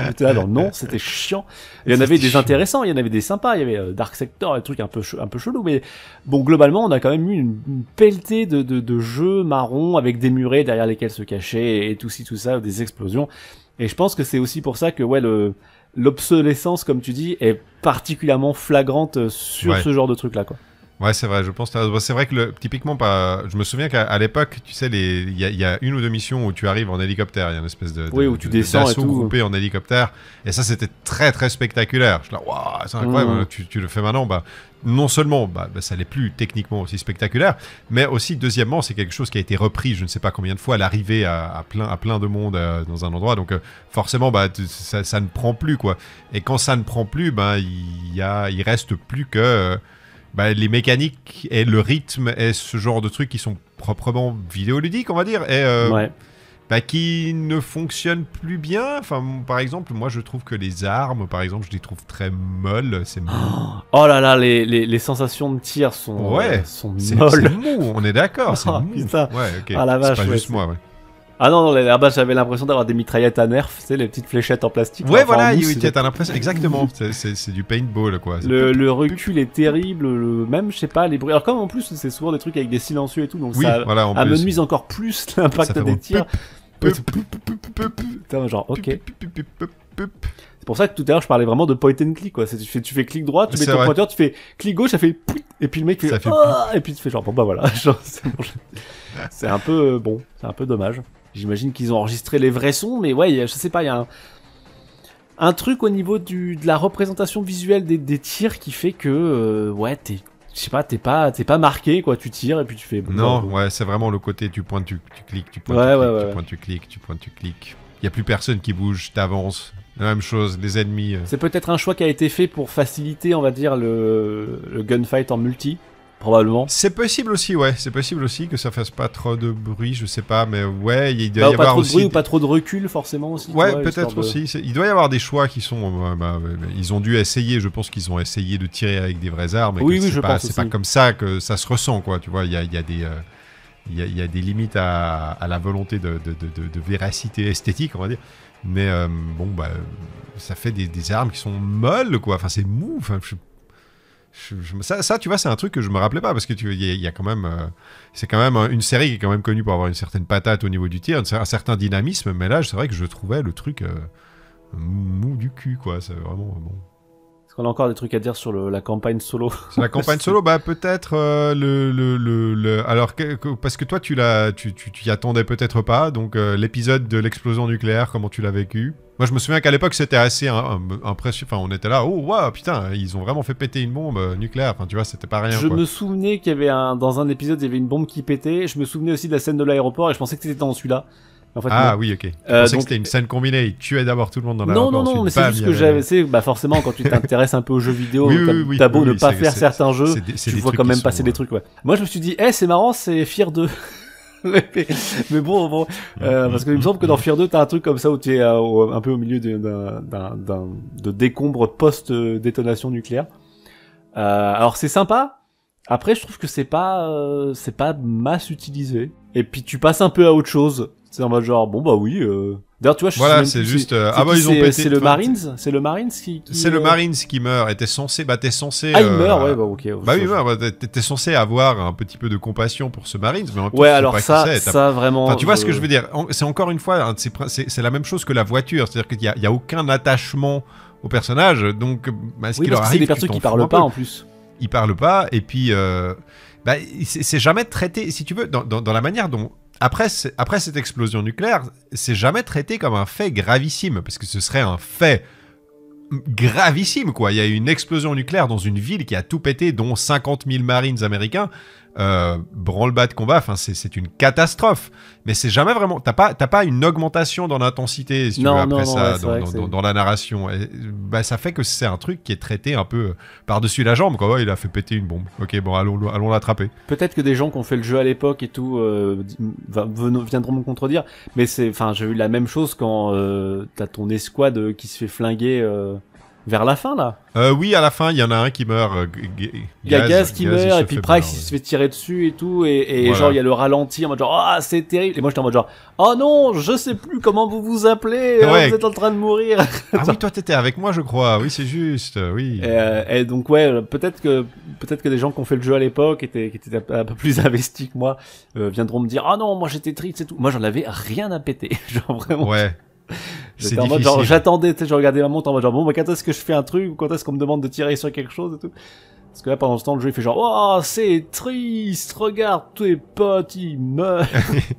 non, c'était chiant. Il y en avait des intéressants, il y en avait des sympas. Il y avait euh, Dark Sector, des trucs un peu un peu chelou, mais bon, globalement, on a quand même eu une, pelletée de, de, jeux marrons avec des murets derrière lesquels se cachaient et tout ci tout ça, des explosions. Et je pense que c'est aussi pour ça que ouais l'obsolescence, comme tu dis, est particulièrement flagrante euh, sur ce genre de truc là, quoi. Ouais, c'est vrai, je pense. C'est vrai que typiquement, pas, je me souviens qu'à l'époque, tu sais, il y, a une ou deux missions où tu arrives en hélicoptère. Il y a une espèce de. où tu descends. Et groupé en hélicoptère. Et ça, c'était très, très spectaculaire. Je là, waouh, c'est incroyable. Mmh. Tu, le fais maintenant. Bah, non seulement, bah, bah, ça n'est plus techniquement aussi spectaculaire, mais aussi, deuxièmement, c'est quelque chose qui a été repris, je ne sais pas combien de fois, l'arrivée à, plein, à plein de monde euh, dans un endroit. Donc, euh, forcément, bah, ça, ne prend plus, quoi. Et quand ça ne prend plus, il, y reste plus que. Euh, bah, les mécaniques et le rythme et ce genre de trucs qui sont proprement vidéoludiques, on va dire, et euh, bah, qui ne fonctionnent plus bien. Enfin, par exemple, moi je trouve que les armes, par exemple, je les trouve très molles. C'est oh, là là, les, les, sensations de tir sont, ouais, euh, sont molles. on est d'accord. c'est oh, ah, Ouais, la vache, pas juste moi. Ah non, non là-bas j'avais l'impression d'avoir des mitraillettes à nerf, tu sais, les petites fléchettes en plastique. Ouais, voilà, t'as l'impression, exactement, c'est du paintball quoi. Le, recul est terrible, même, je sais pas, les bruits. Alors, comme en plus, c'est souvent des trucs avec des silencieux et tout, donc oui, ça voilà, amenuise encore plus l'impact des tirs. Putain, genre, ok. C'est pour ça que tout à l'heure je parlais vraiment de point and click quoi. Tu fais, tu fais clic droit, tu mets ton pointeur, tu fais clic gauche, ça fait et puis le mec fait, fait et puis tu fais genre bon bah voilà. c'est un peu bon, c'est un peu dommage. J'imagine qu'ils ont enregistré les vrais sons, mais ouais, je sais pas, il y a un, truc au niveau du, de la représentation visuelle des, tirs qui fait que, euh, ouais, t'es je sais pas, t'es pas, t'es pas marqué, quoi. Tu tires et puis tu fais. Non, ouais, c'est vraiment le côté tu pointes, tu, tu cliques, tu pointes, tu, cliques, tu pointes, tu cliques, Il y a plus personne qui bouge, t'avances. La même chose, les ennemis. Euh. C'est peut-être un choix qui a été fait pour faciliter, on va dire, le, le gunfight en multi probablement. C'est possible aussi, ouais. C'est possible aussi que ça fasse pas trop de bruit, je sais pas, mais ouais, il doit y bah, avoir pas trop de bruit ou pas trop de recul forcément aussi. Ouais, peut-être aussi. Il doit y avoir des choix qui sont. Euh, bah, ils ont dû essayer. Je pense qu'ils ont essayé de tirer avec des vraies armes. Oui, oui, oui, c'est pas, pas, comme ça que ça se ressent, quoi. Tu vois, il y a, des. Euh, il y, a, des limites à, la volonté de, véracité esthétique, on va dire. Mais euh, bon, bah, ça fait des, armes qui sont molles, quoi. Enfin, c'est mou. Enfin, je ça, tu vois, c'est un truc que je me rappelais pas parce que tu, y, a, quand même, euh, c'est quand même une série qui est quand même connue pour avoir une certaine patate au niveau du tir, un, certain dynamisme. Mais là, c'est vrai que je trouvais le truc euh, mou du cul, quoi. C'est vraiment bon. On a encore des trucs à dire sur la campagne solo Sur la campagne solo, bah peut-être euh, le, le, le, alors parce que toi tu l'as, tu y attendais peut-être pas, donc euh, l'épisode de l'explosion nucléaire, comment tu l'as vécu Moi je me souviens qu'à l'époque c'était assez impressionnant, enfin on était là, oh waouh putain, ils ont vraiment fait péter une bombe euh, nucléaire, enfin tu vois c'était pas rien. Je me souvenais qu'il y avait un, dans un épisode il y avait une bombe qui pétait, je me souvenais aussi de la scène de l'aéroport et je pensais que c'était dans celui-là ah oui, ok. Je euh, pensais que c'était une scène combinée. tu es d'abord tout le monde dans la Non, non, non, mais c'est juste que j'avais. Bah forcément, quand tu t'intéresses un peu aux jeux vidéo, t'as beau ne pas faire certains jeux, tu vois quand même passer des euh, trucs. Ouais. Moi, je me suis dit, eh, c'est marrant, c'est fier de. mais bon, bon euh, mm, parce mm, qu'il me mm, semble que dans Fear 2, t'as un truc comme ça où tu es euh, un peu au milieu d'un de décombres post-détonation nucléaire. Euh, alors c'est sympa. Après, je trouve que c'est pas c'est pas masse utilisé. Et puis tu passes un peu à autre chose. C'est en mode genre, bon bah oui. Euh. D'ailleurs, tu vois, je Voilà, c'est juste. Euh, ah bah ils ont pété. C'est le Marines C'est le Marines qui. C'est le euh, Marines qui meurt et t'es censé. Bah t'es censé. Ah, il meurt, ouais, bah ok. Bah oui, censé avoir un petit peu de compassion pour ce Marines, mais en Ouais, alors ça, ça vraiment. tu vois ce que je veux dire C'est encore une fois, c'est la même chose que la voiture, c'est-à-dire qu'il n'y a, y a aucun attachement au personnage, donc bah, ce qui leur c'est des personnes qui parlent pas en plus. Ils parlent pas, et puis bah, c'est jamais traité, si tu veux, dans, la manière dont après, après cette explosion nucléaire, c'est jamais traité comme un fait gravissime, parce que ce serait un fait gravissime, quoi. Il y a eu une explosion nucléaire dans une ville qui a tout pété, dont 50 000 marines américains. Euh, branle-bas de combat, enfin c'est une catastrophe. Mais c'est jamais vraiment, t'as pas pas une augmentation dans l'intensité tu après ça dans, la narration. Et, bah, ça fait que c'est un truc qui est traité un peu euh, par dessus la jambe. Quoi. il a fait péter une bombe. Ok, bon allons l'attraper. Peut-être que des gens qui ont fait le jeu à l'époque et tout euh, viendront me contredire, mais c'est enfin j'ai eu la même chose quand t'as ton escouade qui se fait flinguer vers la fin là. Euh, oui, à la fin, il y en a un qui meurt. Euh, il y qui meurt, et puis Prax il se fait tirer dessus et tout, et, et genre il y a le ralenti en mode genre ah c'est terrible, et moi j'étais en mode genre oh non je sais plus comment vous vous appelez, euh, vous êtes en train de mourir. Ah oui, toi t'étais avec moi je crois, oui c'est juste, oui. Euh, et, donc ouais, peut-être que peut-être que des gens qui ont fait le jeu à l'époque étaient qui étaient un peu plus investis que moi viendront me dire ah non moi j'étais triste et tout, moi j'en avais rien à péter, genre vraiment. Ouais. J'étais en mode genre, j'attendais, je regardais ma montre en mode genre, bon, mais quand est-ce que je fais un truc, ou quand est-ce qu'on me demande de tirer sur quelque chose tout. Parce que là, pendant ce temps, le jeu, il fait genre, oh, c'est triste, regarde tes potes, ils meurent.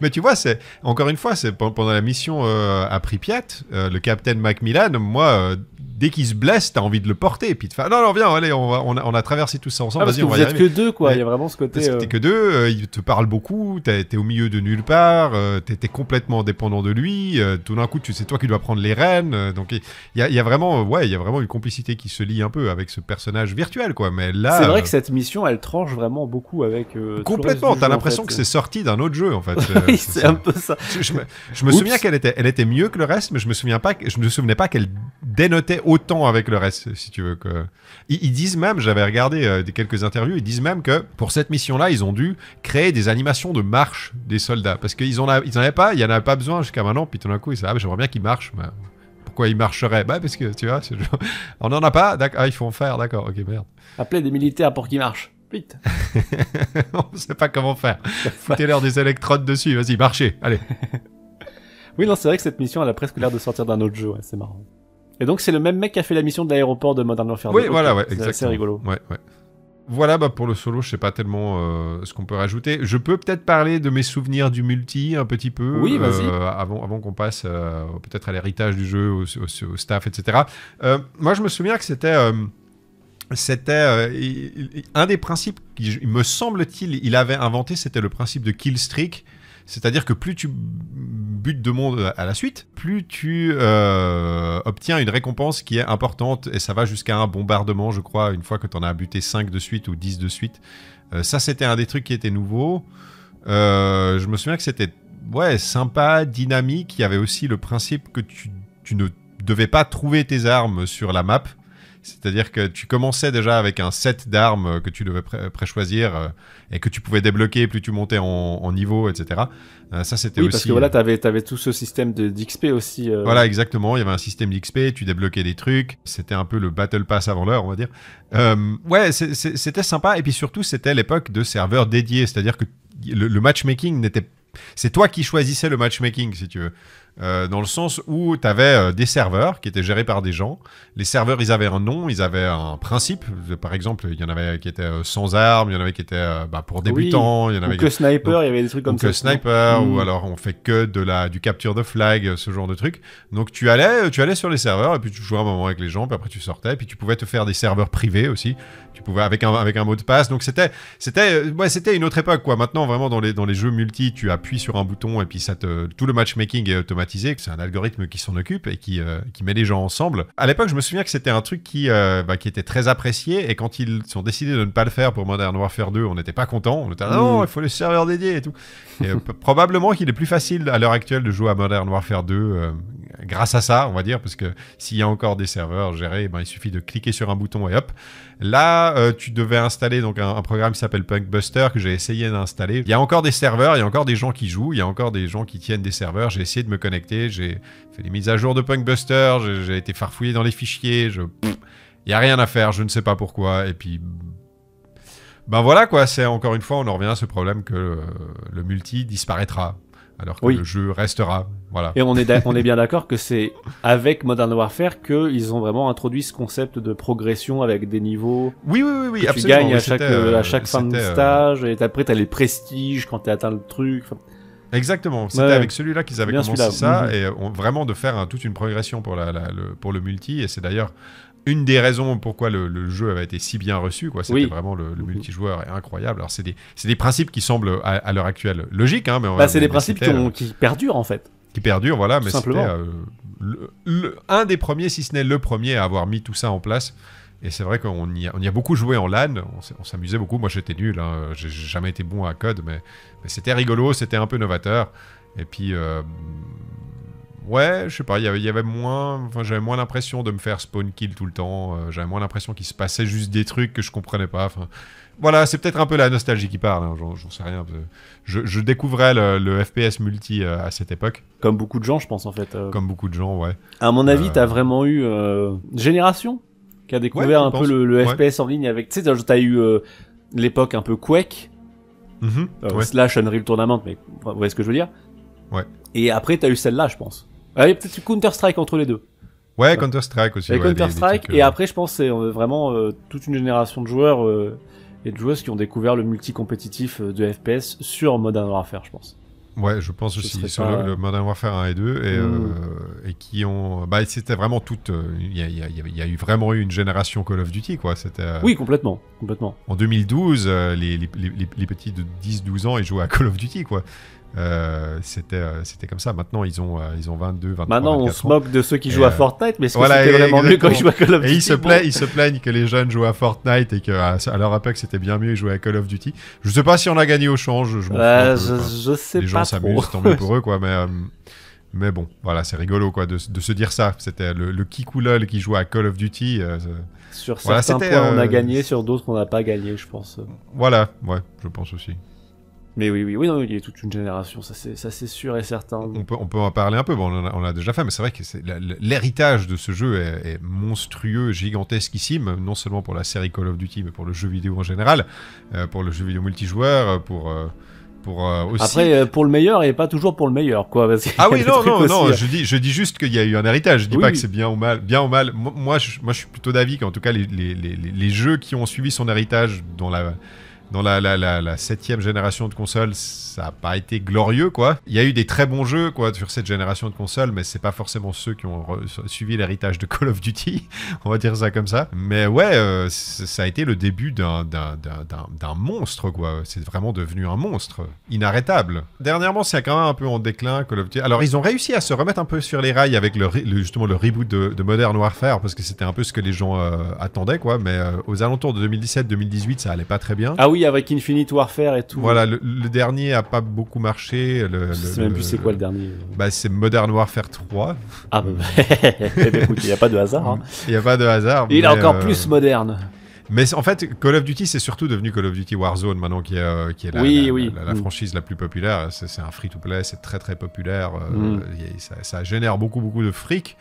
Mais tu vois, c'est encore une fois, c'est pendant la mission euh, à Pripyat, euh, le capitaine Macmillan, moi, euh, dès qu'il se blesse, t'as envie de le porter. Puis de faire, non, non, viens, allez, on, a, traversé tout ça ensemble. Ah, parce que vous êtes que deux, quoi. Il y a vraiment ce côté. Parce que euh, deux, euh, il te parle beaucoup, t'es au milieu de nulle part, euh, tu étais complètement dépendant de lui. tout d'un coup, tu c'est toi qui dois prendre les rênes. donc il y, a vraiment, ouais, il y a vraiment une complicité qui se lie un peu avec ce personnage virtuel, quoi. Mais là, c'est vrai que cette mission, elle tranche vraiment beaucoup avec. complètement. T'as l'impression que c'est sorti d'un autre jeu, en fait. c'est un peu ça. Je, me, souviens qu'elle était, elle était mieux que le reste, mais je me souviens pas, je me souvenais pas qu'elle dénotait autant avec le reste, si tu veux. Que... Ils, disent même, j'avais regardé euh, quelques interviews, ils disent même que pour cette mission-là, ils ont dû créer des animations de marche des soldats. Parce qu'ils n'en avaient pas, il n'y en avait pas besoin jusqu'à maintenant, puis tout d'un coup, ils disent, ah, j'aimerais bien qu'ils marchent. pourquoi ils marcheraient Bah, parce que, tu vois, on n'en a pas, ah, il faut en faire, d'accord, ok, merde. Appeler des militaires pour qu'ils marchent. Vite. on sait pas comment faire. Foutez-leur des électrodes dessus, vas-y, marchez, allez. oui, non, c'est vrai que cette mission, elle a presque l'air de sortir d'un autre jeu, c'est marrant. Et donc c'est le même mec qui a fait la mission de l'aéroport de Modern Warfare. Oui, voilà, ouais, exactement. C'est rigolo. Voilà, bah, pour le solo, je sais pas tellement euh, ce qu'on peut rajouter. Je peux peut-être parler de mes souvenirs du multi un petit peu. Oui, euh, vas avant avant qu'on passe euh, peut-être à l'héritage du jeu, au, staff, etc. moi, je me souviens que c'était c'était un des principes qu'il me semble-t-il il avait inventé, c'était le principe de kill streak. C'est-à-dire que plus tu butes de monde à la suite, plus tu euh, obtiens une récompense qui est importante et ça va jusqu'à un bombardement, je crois, une fois que tu en as buté 5 de suite ou 10 de suite. Euh, ça, c'était un des trucs qui était nouveau. Euh, je me souviens que c'était ouais, sympa, dynamique. Il y avait aussi le principe que tu ne devais pas trouver tes armes sur la map c'est-à-dire que tu commençais déjà avec un set d'armes que tu devais pré-choisir euh, et que tu pouvais débloquer plus tu montais en, niveau, etc. Euh, ça, c'était oui, aussi. Parce que voilà, euh, tu avais, tout ce système d'XP aussi. Voilà, exactement. Il y avait un système d'XP, tu débloquais des trucs. C'était un peu le Battle Pass avant l'heure, on va dire. ouais, c'était sympa. Et puis surtout, c'était l'époque de serveurs dédiés. C'est-à-dire que le, matchmaking n'était c'est toi qui choisissais le matchmaking, si tu veux. Euh, dans le sens où tu avais euh, des serveurs qui étaient gérés par des gens. Les serveurs, ils avaient un nom, ils avaient un principe. Euh, par exemple, il y en avait qui étaient sans armes, il y en avait qui étaient bah, pour débutants, il y en avait que sniper, il y avait des trucs comme ça. Que sniper, ou mm. alors on fait que du capture de flag, ce genre de truc. Donc tu allais, tu allais sur les serveurs et puis tu jouais un moment avec les gens, puis après tu sortais, puis tu pouvais te faire des serveurs privés aussi. Tu pouvais avec un avec un mot de passe. Donc c'était c'était ouais, c'était une autre époque quoi. Maintenant vraiment dans les dans les jeux multi, tu appuies sur un bouton et puis ça te tout le matchmaking est automatique que c'est un algorithme qui s'en occupe et qui, euh, qui met les gens ensemble. À l'époque, je me souviens que c'était un truc qui, euh, bah, qui était très apprécié et quand ils ont décidé de ne pas le faire pour Modern Warfare 2, on n'était pas content. On était ah non, mm. il faut les serveurs dédiés et tout. Et, euh, probablement qu'il est plus facile à l'heure actuelle de jouer à Modern Warfare 2 grâce à ça, on va dire, parce que s'il y a encore des serveurs gérés, ben, il suffit de cliquer sur un bouton et hop. Là, euh, tu devais installer donc un, programme qui s'appelle Punkbuster que j'ai essayé d'installer. Il y a encore des serveurs, il y a encore des gens qui jouent, il y a encore des gens qui tiennent des serveurs. J'ai essayé de me connecter, j'ai fait des mises à jour de Punkbuster, j'ai été farfouillé dans les fichiers, je... Il n'y a rien à faire, je ne sais pas pourquoi, et puis ben voilà quoi, c'est encore une fois, on en revient à ce problème que le multi disparaîtra alors que le jeu restera. Voilà. Et on est, on est bien d'accord que c'est avec Modern Warfare qu'ils ont vraiment introduit ce concept de progression avec des niveaux. Oui, oui, oui, oui absolument. Tu gagnes à, chaque, à euh, chaque fin de euh, stage, et après as les prestiges quand t'as atteint le truc. Exactement. C'était avec celui-là qu'ils avaient commencé ça, mm-hmm. et euh, vraiment de faire toute une progression pour, la, pour le multi. Et c'est d'ailleurs une des raisons pourquoi le, jeu avait été si bien reçu, quoi. C'était vraiment le, mm-hmm. multijoueur est incroyable. Alors c'est des, principes qui semblent à, l'heure actuelle logiques, hein, mais bah, c'est des principes euh, qui, perdurent en fait. Qui perdurent, voilà. Tout mais euh, un des premiers, si ce n'est le premier, à avoir mis tout ça en place. Et c'est vrai qu'on y, a beaucoup joué en LAN, on s'amusait beaucoup. Moi j'étais nul, hein. Je j'ai jamais été bon à code, mais, c'était rigolo, c'était un peu novateur. Et puis, euh, Ouais, je sais pas, il y avait moins. Enfin, j'avais moins l'impression de me faire spawn kill tout le temps. Euh, j'avais moins l'impression qu'il se passait juste des trucs que je comprenais pas. Enfin, voilà, c'est peut-être un peu la nostalgie qui parle, hein, j'en sais rien. Je, découvrais le, FPS multi euh, à cette époque. Comme beaucoup de gens, je pense, en fait. Euh. Comme beaucoup de gens, ouais. À mon avis, t'as vraiment eu une génération qui a découvert un peu le, FPS en ligne avec. Tu sais, t'as eu l'époque un peu Quake. Mm-hmm, Slash Unreal Tournament, mais vous voyez ce que je veux dire Ouais. Et après, t'as eu celle-là, je pense. Ah, il y a peut-être Counter-Strike entre les deux. Ouais, Counter-Strike aussi. Ouais, Counter-Strike, euh, et après, je pense, c'est euh, vraiment euh, toute une génération de joueurs et de joueuses qui ont découvert le multi-compétitif de FPS sur Modern Warfare, je pense. Ouais, je pense aussi sur le, Modern Warfare 1 et 2 et, hmm. et qui ont. Bah, c'était vraiment toute. Il y, a eu vraiment eu une génération Call of Duty, quoi. C'était. Oui, complètement, complètement. En 2012, les, les, les, les petits de 10-12 ans, ils jouaient à Call of Duty, quoi. Euh, c'était euh, c'était comme ça. Maintenant, ils ont, euh, ils ont 22, 23 Maintenant, on se moque de ceux qui jouent à Fortnite, mais c'est voilà, vraiment mieux quand ils jouent à Call of Duty. Et ils se, plaignent, ils se plaignent que les jeunes jouent à Fortnite et qu'à à leur époque, c'était bien mieux, ils jouaient à Call of Duty. Je sais pas si on a gagné au change. Je, bah, sais les pas. gens s'amusent, tant mieux pour eux, quoi, mais. mais bon, voilà, c'est rigolo quoi de, se dire ça. C'était le, Kikoulol qui jouait à Call of Duty. sur certains points, on a gagné, sur d'autres, on n'a pas gagné, je pense. Voilà, ouais, je pense aussi. Mais oui, oui, oui, il y a toute une génération, ça c'est sûr et certain. On peut, on peut en parler un peu, bon, on, l'a déjà fait, mais c'est vrai que l'héritage de ce jeu est, monstrueux, gigantesquissime, non seulement pour la série Call of Duty, mais pour le jeu vidéo en général, euh, pour le jeu vidéo multijoueur, euh, pour... Euh, pour, aussi... Après, pour le meilleur et pas toujours pour le meilleur, quoi. ah oui, non, non, non. Hein. Je dis, je dis juste qu'il y a eu un héritage. Je dis pas que c'est bien ou mal, bien ou mal. Moi, je, moi, je suis plutôt d'avis qu'en tout cas, les, les, les, les, jeux qui ont suivi son héritage dans la dans la, la, la, septième génération de consoles, ça n'a pas été glorieux, quoi. Il y a eu des très bons jeux, quoi, sur cette génération de consoles, mais c'est pas forcément ceux qui ont suivi l'héritage de Call of Duty, on va dire ça comme ça. Mais ouais, euh, ça a été le début d'un monstre, quoi. C'est vraiment devenu un monstre inarrêtable. Dernièrement, c'est quand même un peu en déclin, Call of Duty. Alors, ils ont réussi à se remettre un peu sur les rails avec le, justement le reboot de, Modern Warfare, parce que c'était un peu ce que les gens euh, attendaient, quoi. Mais euh, aux alentours de 2017-2018, ça allait pas très bien. Ah oui, avec Infinite Warfare et tout. Voilà, le, dernier a pas beaucoup marché. Le, même plus c'est quoi le dernier. Bah, c'est Modern Warfare 3. Ah, bah, bah eh ben, il n'y a pas de hasard. Hein. Il n'y a pas de hasard. Il est encore euh, plus moderne. Mais en fait, Call of Duty, c'est surtout devenu Call of Duty Warzone maintenant, qui est, euh, qui est la, mm. franchise la plus populaire. C'est un free-to-play, c'est très très populaire. Euh, mm. ça, ça, génère beaucoup beaucoup de fric.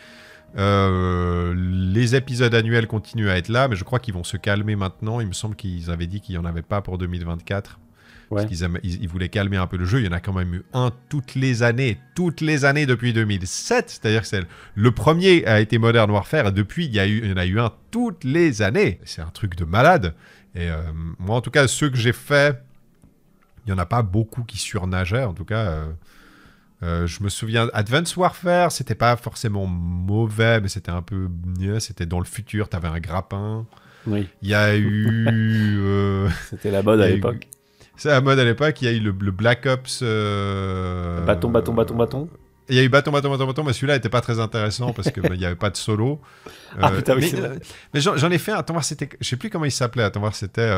Euh, les épisodes annuels continuent à être là, mais je crois qu'ils vont se calmer maintenant. Il me semble qu'ils avaient dit qu'il n'y en avait pas pour 2024. Parce qu'ils ils, voulaient calmer un peu le jeu. Il y en a quand même eu un toutes les années, toutes les années depuis 2007. C'est-à-dire que le premier a été Modern Warfare et depuis, il y, en a eu un toutes les années. C'est un truc de malade. Et euh, moi, en tout cas, ceux que j'ai faits, il n'y en a pas beaucoup qui surnageaient. En tout cas, euh, euh, je me souviens, Advance Warfare, c'était pas forcément mauvais, mais c'était un peu mieux. C'était dans le futur, t'avais un grappin. Oui. Il y a eu. Euh, c'était la mode à l'époque. C'est la mode à l'époque. Il y a eu le, Black Ops. Euh, bâton, bâton, bâton, bâton. Il y a eu bâton, bâton, bâton, bâton, mais celui-là n'était pas très intéressant parce qu'il bah, n'y avait pas de solo. ah putain, oui, Mais, mais j'en ai fait un. Attends voir, c'était. Je sais plus comment il s'appelait. Attends voir, c'était.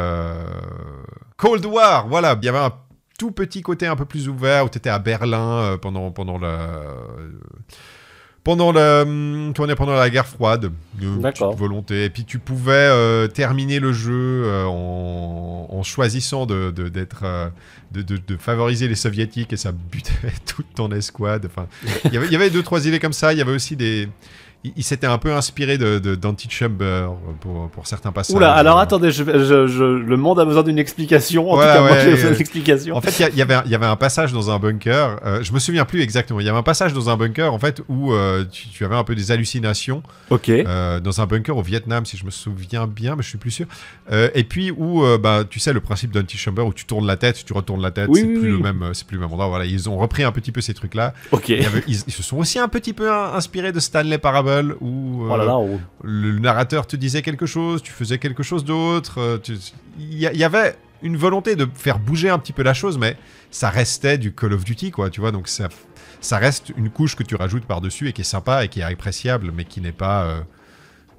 Cold War. Voilà, il y avait un tout petit côté un peu plus ouvert où tu étais à Berlin euh, pendant, pendant le pendant le hum, pendant la guerre froide volonté et puis tu pouvais euh, terminer le jeu euh, en, choisissant de d'être de, favoriser les soviétiques et ça butait toute ton escouade enfin il y avait deux trois idées comme ça il y avait aussi des il, s'était un peu inspiré de, Chamber euh, pour, certains passages. Oula, alors attendez, je, le monde a besoin d'une explication. En tout cas, moi, j'ai euh, explication. En fait, y avait il y avait un passage dans un bunker. Euh, je me souviens plus exactement. Il y avait un passage dans un bunker en fait où tu, avais un peu des hallucinations. Ok. dans un bunker au Vietnam, si je me souviens bien, mais je suis plus sûr. et puis où bah tu sais le principe d'Antichamber, où tu tournes la tête, tu retournes la tête, c'est plus le même, plus même endroit. Voilà, ils ont repris un petit peu ces trucs là. Ok. ils, se sont aussi un petit peu inspirés de Stanley Parable où euh, oh oh. le narrateur te disait quelque chose, tu faisais quelque chose d'autre. Euh, il y, avait une volonté de faire bouger un petit peu la chose, mais ça restait du Call of Duty, quoi, tu vois. Donc ça, ça reste une couche que tu rajoutes par-dessus et qui est sympa et qui est appréciable, mais qui n'est pas. Euh,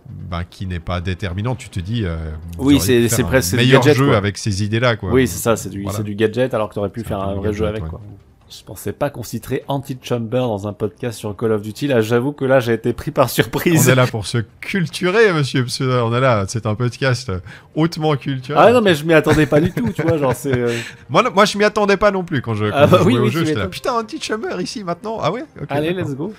ben, qui n'est pas déterminant, tu te dis. oui, c'est presque. meilleur jeu avec ces idées-là, quoi. Oui, c'est ça, c'est du, gadget alors que tu aurais pu faire un, vrai jeu avec, quoi. Je pensais pas qu'on citerait Anti-Chamber dans un podcast sur Call of Duty. Là, j'avoue que là, j'ai été pris par surprise. On est là pour se culturer, monsieur On est là. C'est un podcast hautement culturel. Ah non, mais je m'y attendais pas du tout, tu vois. Genre, c'est. Euh. moi, moi, je m'y attendais pas non plus quand je. ah, bah oui, oui, Putain, Anti-Chamber ici maintenant. Ah ouais. Allez, let's go.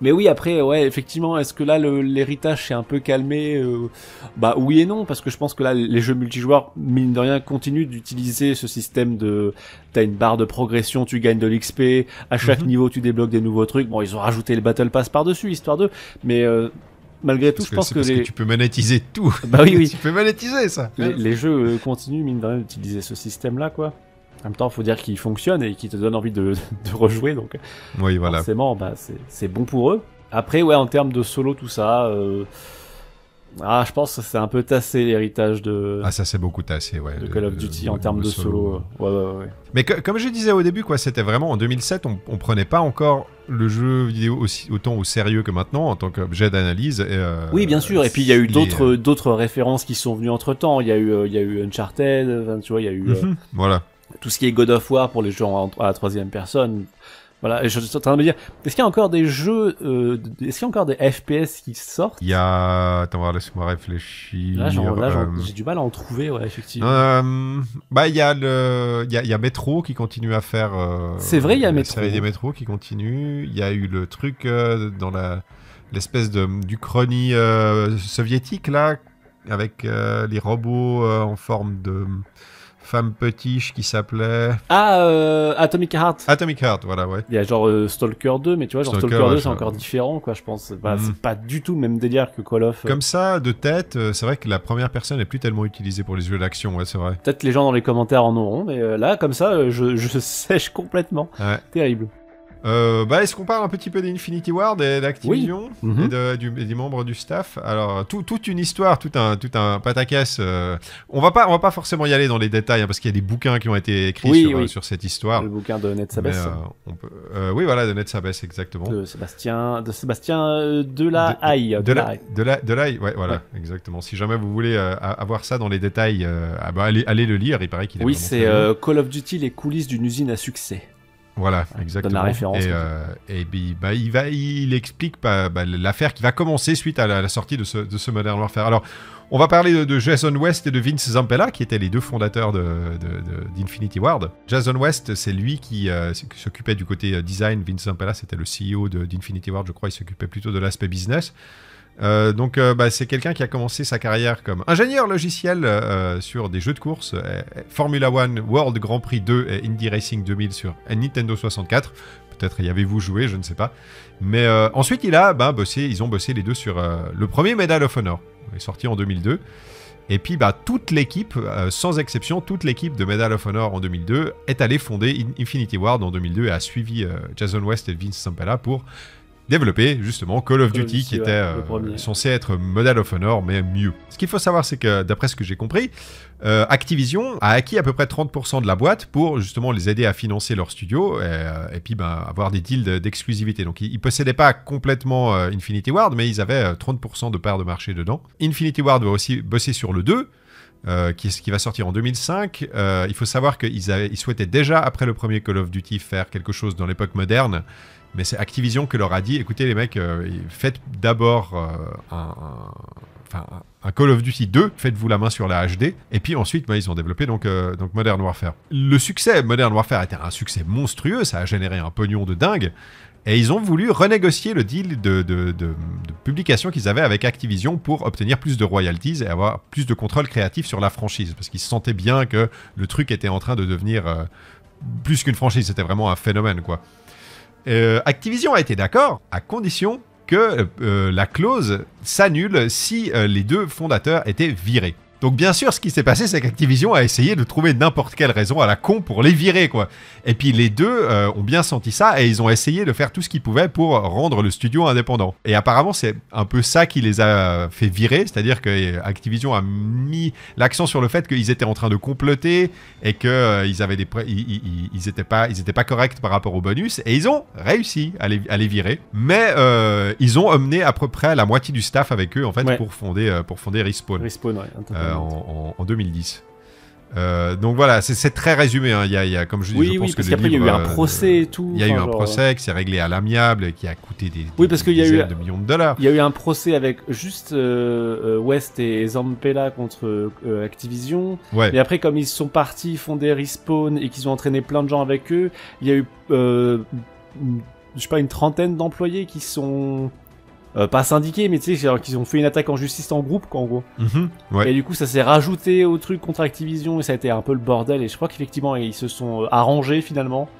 Mais oui, après, ouais, effectivement, est-ce que là l'héritage s'est un peu calmé euh, Bah oui et non, parce que je pense que là les jeux multijoueurs, mine de rien, continuent d'utiliser ce système de t'as une barre de progression, tu gagnes de l'XP, à chaque mhm. niveau tu débloques des nouveaux trucs. Bon, ils ont rajouté le Battle Pass par-dessus, histoire de. mais euh, malgré tout, je pense que, tu peux monétiser tout. Bah oui, oui. tu peux monétiser ça. Les, les jeux euh, continuent, mine de rien, d'utiliser ce système-là, quoi en même temps, faut dire qu'il fonctionne et qu'il te donne envie de, rejouer, donc oui, voilà. forcément, bah, c'est bon pour eux. Après, ouais, en termes de solo, tout ça, euh, ah, je pense que c'est un peu tassé l'héritage de. Ah, ça c'est beaucoup tassé, ouais. Call of Duty en termes de, solo. Mais comme je disais au début, quoi, c'était vraiment en 2007, on, on prenait pas encore le jeu vidéo aussi, autant au sérieux que maintenant en tant qu'objet d'analyse. Euh, oui, bien sûr. Et puis il y a eu euh, d'autres références qui sont venues entre temps. Il y a eu il eu Uncharted, tu vois, il y a eu. Mhm, voilà tout ce qui est God of War pour les jeux en, à la troisième personne. Voilà, je, suis en train de me dire, est-ce qu'il y a encore des jeux, euh, est-ce qu'il y a encore des FPS qui sortent Il y a, attends, laisse-moi réfléchir. Là, euh, j'ai du mal à en trouver, ouais, effectivement. Euh, bah, il y a le, il y Metro qui continue à faire. C'est vrai, il y a Metro. Série des Metro qui continue. Il y a eu le truc dans la l'espèce de du chrony soviétique là, avec les robots en forme de femme petite qui s'appelait. Ah, euh, Atomic Heart. Atomic Heart, voilà, ouais. Il y a genre euh, Stalker 2, mais tu vois, genre Stalker, 2, c'est encore différent, quoi, je pense. Bah, mm. C'est pas du tout le même délire que Call of. Comme ça, de tête, euh, c'est vrai que la première personne est plus tellement utilisée pour les jeux d'action, ouais, c'est vrai. Peut-être les gens dans les commentaires en auront, mais là, comme ça, je, je sèche complètement. Ouais. Terrible. Euh, bah, est-ce qu'on parle un petit peu d'Infinity Ward mhm. et d'Activision et, des membres du staff Alors, toute une histoire, tout un, tout un pataquès. Euh, on va pas, on va pas forcément y aller dans les détails hein, parce qu'il y a des bouquins qui ont été écrits euh, sur, cette histoire. Le bouquin de Ned Sabes. oui, voilà, de Ned Sabes, exactement. De Sébastien, de Sébastien Delahaye. De, de, la, de, la, ouais, voilà, exactement. Si jamais vous voulez avoir ça dans les détails, ah bah, allez, allez, le lire. Il paraît qu'il est. Oui, c'est Call of Duty les coulisses d'une usine à succès. Voilà, exactement. Et, euh, bah, il, va, il explique bah, l'affaire qui va commencer suite à la, sortie de ce, de Modern Warfare. Alors, on va parler de, Jason West et de Vince Zampella, qui étaient les deux fondateurs d'Infinity de, Ward. Jason West, c'est lui qui euh, s'occupait du côté euh, design. Vince Zampella, c'était le CEO d'Infinity Ward, je crois. Il s'occupait plutôt de l'aspect business. Euh, donc euh, bah, c'est quelqu'un qui a commencé sa carrière comme ingénieur logiciel euh, sur des jeux de course, Formula One, World Grand Prix 2 et Indy Racing 2000 sur Nintendo 64. Peut-être y avez-vous joué, je ne sais pas. Mais ensuite il a bah, bossé, ils ont bossé les deux sur le premier Medal of Honor, est sorti en 2002. Et puis bah, toute l'équipe, sans exception, toute l'équipe de Medal of Honor en 2002 est allée fonder Infinity Ward en 2002 et a suivi Jason West et Vince Sampella pour développé justement Call of Duty, qui était euh, censé être Model of Honor, mais mieux. Ce qu'il faut savoir, c'est que d'après ce que j'ai compris, euh, Activision a acquis à peu près 30% de la boîte pour justement les aider à financer leur studio et, puis ben, avoir des deals d'exclusivité. Donc ils, ne possédaient pas complètement euh, Infinity Ward, mais ils avaient 30% de part de marché dedans. Infinity Ward va aussi bosser sur le 2. qui, qui, va sortir en 2005. il faut savoir qu'ils souhaitaient déjà, après le premier Call of Duty, faire quelque chose dans l'époque moderne. Mais c'est Activision qui leur a dit écoutez, les mecs, euh, faites d'abord euh, un, Call of Duty 2, faites-vous la main sur la HD. Et puis ensuite, bah, ils ont développé donc, euh, donc Modern Warfare. Le succès, Modern Warfare était un succès monstrueux, ça a généré un pognon de dingue. Et ils ont voulu renégocier le deal de, de publication qu'ils avaient avec Activision pour obtenir plus de royalties et avoir plus de contrôle créatif sur la franchise. Parce qu'ils sentaient bien que le truc était en train de devenir plus qu'une franchise, c'était vraiment un phénomène, quoi. Euh, Activision a été d'accord, à condition que euh, la clause s'annule si euh, les deux fondateurs étaient virés. Donc bien sûr, ce qui s'est passé, c'est qu'Activision a essayé de trouver n'importe quelle raison à la con pour les virer, quoi. Et puis les deux euh, ont bien senti ça et ils ont essayé de faire tout ce qu'ils pouvaient pour rendre le studio indépendant. Et apparemment, c'est un peu ça qui les a fait virer, c'est-à-dire que euh, Activision a mis l'accent sur le fait qu'ils étaient en train de comploter et qu'ils euh, avaient des, ils, étaient pas, ils étaient pas corrects par rapport au bonus. Et ils ont réussi à les, virer, mais ils ont emmené à peu près la moitié du staff avec eux en fait pour fonder, pour fonder Respawn. Respawn, euh, en, 2010. Euh, donc voilà, c'est très résumé. Hein. Il, y a, comme je dis, je pense que qu après, il y a eu un euh, procès et tout. Il y a eu un procès qui s'est réglé à l'amiable, qui a coûté des, des oui, parce qu'il y a eu, de millions de dollars. Il y a eu un procès avec juste West et Zampella contre Activision. Ouais. Mais après, comme ils sont partis, ils font des et qu'ils ont entraîné plein de gens avec eux, il y a eu, je sais pas, une trentaine d'employés qui sont euh, pas syndiqué, mais tu sais, qu'ils ont fait une attaque en justice en groupe, quoi, en gros. Mhm, et du coup, ça s'est rajouté au truc contre Activision et ça a été un peu le bordel. Et je crois qu'effectivement, ils se sont euh, arrangés finalement.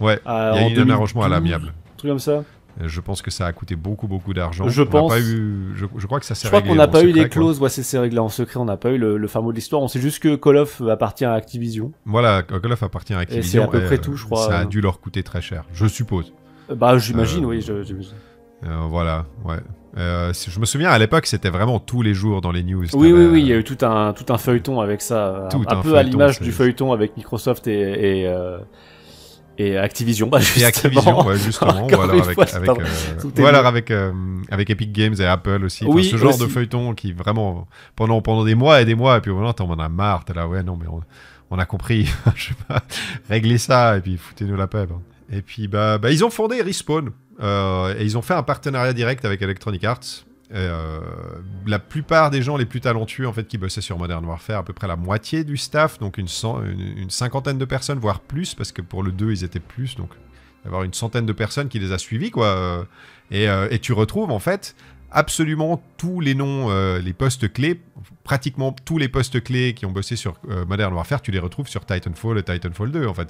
Ouais, il y a euh, eu un arrangement à l'amiable. Truc comme ça. Je pense que ça a coûté beaucoup, beaucoup d'argent. Je pense. je, crois que ça s'est réglé. qu'on n'a pas eu les clauses. Ouais, c'est réglé en secret. On n'a pas eu le, fameux de l'histoire. On sait juste que Call of appartient à Activision. Voilà, Call of appartient à Activision. Et c'est à peu près tout, je crois. Ça a dû leur coûter très cher, je suppose. Bah, j'imagine, oui. Je, euh, voilà, ouais. Euh, je me souviens à l'époque, c'était vraiment tous les jours dans les news. Oui, oui, oui, il y a euh, eu tout un, tout un feuilleton avec ça. un, peu à l'image du feuilleton avec Microsoft et. et Activision justement, et Activision, justement ou alors avec, avec, Epic Games et Apple aussi ce genre de feuilleton qui vraiment pendant pendant des mois et des mois et puis au moment on en a marre là ouais non mais on, a compris je sais pas régler ça et puis foutez-nous la paix et puis, bah, bah, ils ont fondé Respawn. Euh, et ils ont fait un partenariat direct avec Electronic Arts. Euh, la plupart des gens les plus talentueux en fait qui bossaient sur Modern Warfare, à peu près la moitié du staff, donc une, cinquantaine de personnes, voire plus, parce que pour le 2 ils étaient plus, donc avoir une centaine de personnes qui les a suivis quoi. Et, euh, tu retrouves en fait absolument tous les noms, les postes clés, pratiquement tous les postes clés qui ont bossé sur euh, Modern Warfare, tu les retrouves sur Titanfall et Titanfall 2 en fait.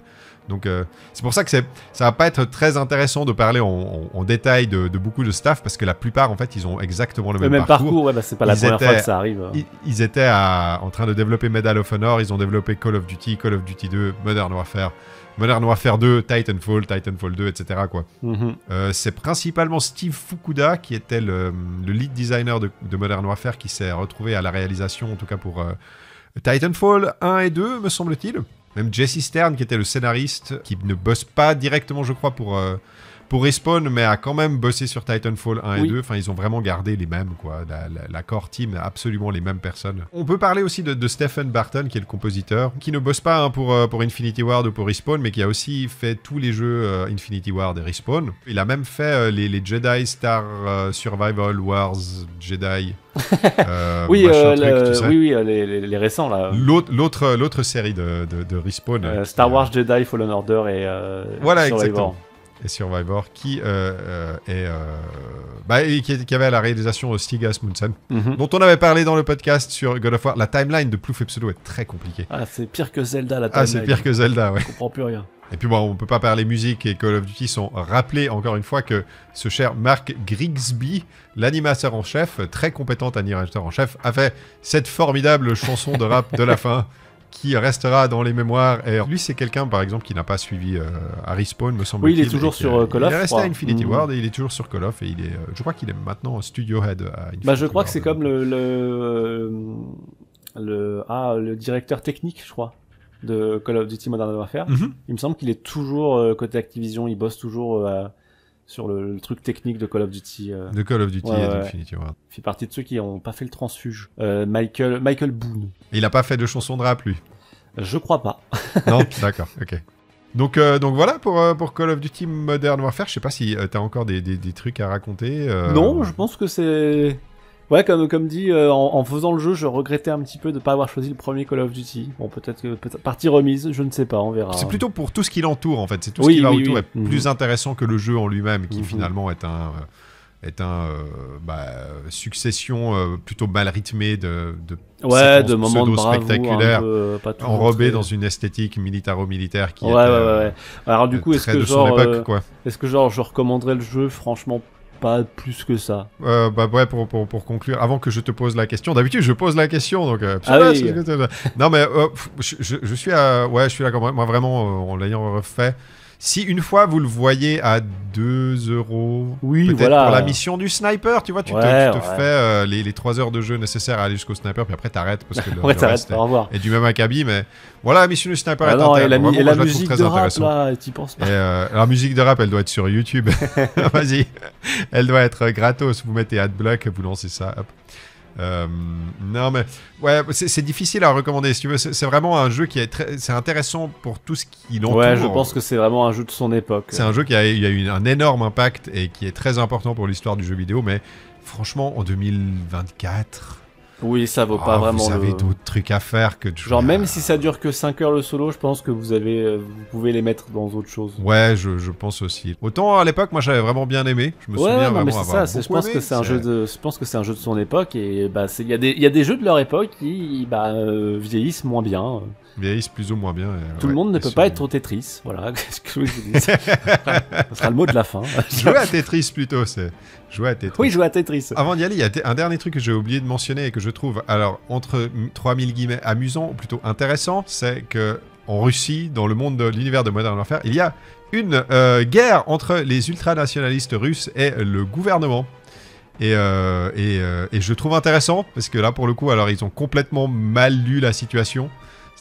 Donc euh, c'est pour ça que ça va pas être très intéressant de parler en, détail de, beaucoup de staff parce que la plupart en fait ils ont exactement le, même, même, parcours. Bah, c'est pas la ils étaient, ça arrive. Hein. Ils, étaient en train de développer Medal of Honor, ils ont développé Call of Duty, Call of Duty 2, Modern Warfare. Modern Warfare 2, Titanfall, Titanfall 2, etc. Mhm. Euh, c'est principalement Steve Fukuda, qui était le, lead designer de, Modern Warfare, qui s'est retrouvé à la réalisation, en tout cas pour euh, Titanfall 1 et 2, me semble-t-il. Même Jesse Stern, qui était le scénariste, qui ne bosse pas directement, je crois, pour... Euh, pour Respawn, mais a quand même bossé sur Titanfall 1 et 2. Enfin, ils ont vraiment gardé les mêmes, quoi. La, core team, absolument les mêmes personnes. On peut parler aussi de, Stephen Barton, qui est le compositeur, qui ne bosse pas hein, pour, euh, pour Infinity Ward ou pour Respawn, mais qui a aussi fait tous les jeux euh, Infinity Ward et Respawn. Il a même fait euh, les, Jedi Star Survival Wars Jedi. oui, oui, les, récents là. L'autre, l'autre série de, de, Respawn. Star Wars Jedi Fallen Order et voilà, exactement. Survivor, euh, euh, euh, bah, qui, est, qui, avait la réalisation Stig Stigas mhm. dont on avait parlé dans le podcast sur God of War. La timeline de Plouf et Pseudo est très compliquée. Ah, c'est pire que Zelda, la timeline. Ah, c'est pire que Zelda, ouais. Je comprends plus rien. Et puis bon, on peut pas parler musique et Call of Duty sont rappelés encore une fois que ce cher Mark Grigsby, l'animateur en chef, très compétent animateur en chef, a fait cette formidable chanson de rap de la fin qui restera dans les mémoires. Et lui, c'est quelqu'un, par exemple, qui n'a pas suivi euh, Harry Spawn, me semble-t-il. Oui, il est toujours sur euh, Call of. Il est à Infinity mm. Ward et il est toujours sur Call of. Et il est, euh, je crois qu'il est maintenant studio head à Infinity bah, Je crois que c'est comme le, le, ah, le directeur technique, je crois de Call of Duty Modern Warfare. Mhm. Il me semble qu'il est toujours côté Activision, il bosse toujours à, sur le, truc technique de Call of Duty. Euh, de Call of Duty et euh, Infinity War. Il fait partie de ceux qui n'ont pas fait le transfuge. Euh, Michael, Michael Boone. il n'a pas fait de chanson de rap, lui Je crois pas. non D'accord, ok. Donc, donc voilà pour, pour Call of Duty Modern Warfare. Je sais pas si tu as encore des, des trucs à raconter. Non, je pense que c'est Ouais, comme, comme dit, euh, en, faisant le jeu, je regrettais un petit peu de ne pas avoir choisi le premier Call of Duty. Bon, peut-être partie remise, je ne sais pas, on verra. C'est plutôt pour tout ce qui l'entoure, en fait. C'est tout ce qui va autour est plus mhm. intéressant que le jeu en lui-même, qui mhm. finalement est un euh, est un euh, bah, succession plutôt mal rythmée de, de ouais, de moments de spectaculaires peu, enrobés dans une esthétique militaro-militaire qui est, ouais, ouais, ouais, alors du coup est-ce que est-ce que genre je recommanderais le jeu franchement pas plus que ça. Euh, bah ouais, pour, pour, pour, conclure, avant que je te pose la question, d'habitude je pose la question, donc... Euh, ah non mais euh, je, suis à... Ouais, je suis là quand moi vraiment en l'ayant refait si une fois vous le voyez à 2 euros, oui, peut-être pour la mission du sniper, tu vois, tu te, fais euh, les, les, 3 heures de jeu nécessaires à aller jusqu'au sniper, puis après t'arrêtes parce que le, reste est, du même acabit, mais voilà, la mission du sniper est la, musique très de intéressante. Rap, tu penses euh, la musique de rap, elle doit être sur YouTube. Vas-y, elle doit être euh, gratos. Vous mettez Adblock, vous lancez ça, hop. Euh, non, mais ouais, c'est difficile à recommander. tu veux, c'est vraiment un jeu qui est très, c'est intéressant pour tout ce qui l'entoure. Ouais, je pense que c'est vraiment un jeu de son époque. C'est un jeu qui a, a eu un énorme impact et qui est très important pour l'histoire du jeu vidéo. Mais franchement, en 2024, oui, ça vaut pas ah, vraiment. Vous avez d'autres trucs à faire que de Genre, même si ça dure que 5 heures le solo, je pense que vous avez, euh, vous pouvez les mettre dans autre chose. Ouais, je, je pense aussi. Autant à l'époque, moi j'avais vraiment bien aimé. Je me souviens vraiment ça, je pense Que c'est un jeu de, je pense que c'est un jeu de son époque et bah il y, a des, y a des jeux de leur époque qui bah, euh, vieillissent moins bien plus ou moins bien. Euh, Tout le monde ne peut pas être au Tetris, voilà. que Ce sera le mot de la fin. jouer à Tetris plutôt, c'est Tetris. Oui, jouer à Tetris. Avant d'y aller, il y a un dernier truc que j'ai oublié de mentionner et que je trouve, alors entre 3000 guillemets amusant ou plutôt intéressant, c'est que en Russie, dans le monde de l'univers de Modern Warfare, il y a une euh, guerre entre les ultranationalistes russes et le gouvernement. Et, euh, et, et, je trouve intéressant parce que là pour le coup alors ils ont complètement mal lu la situation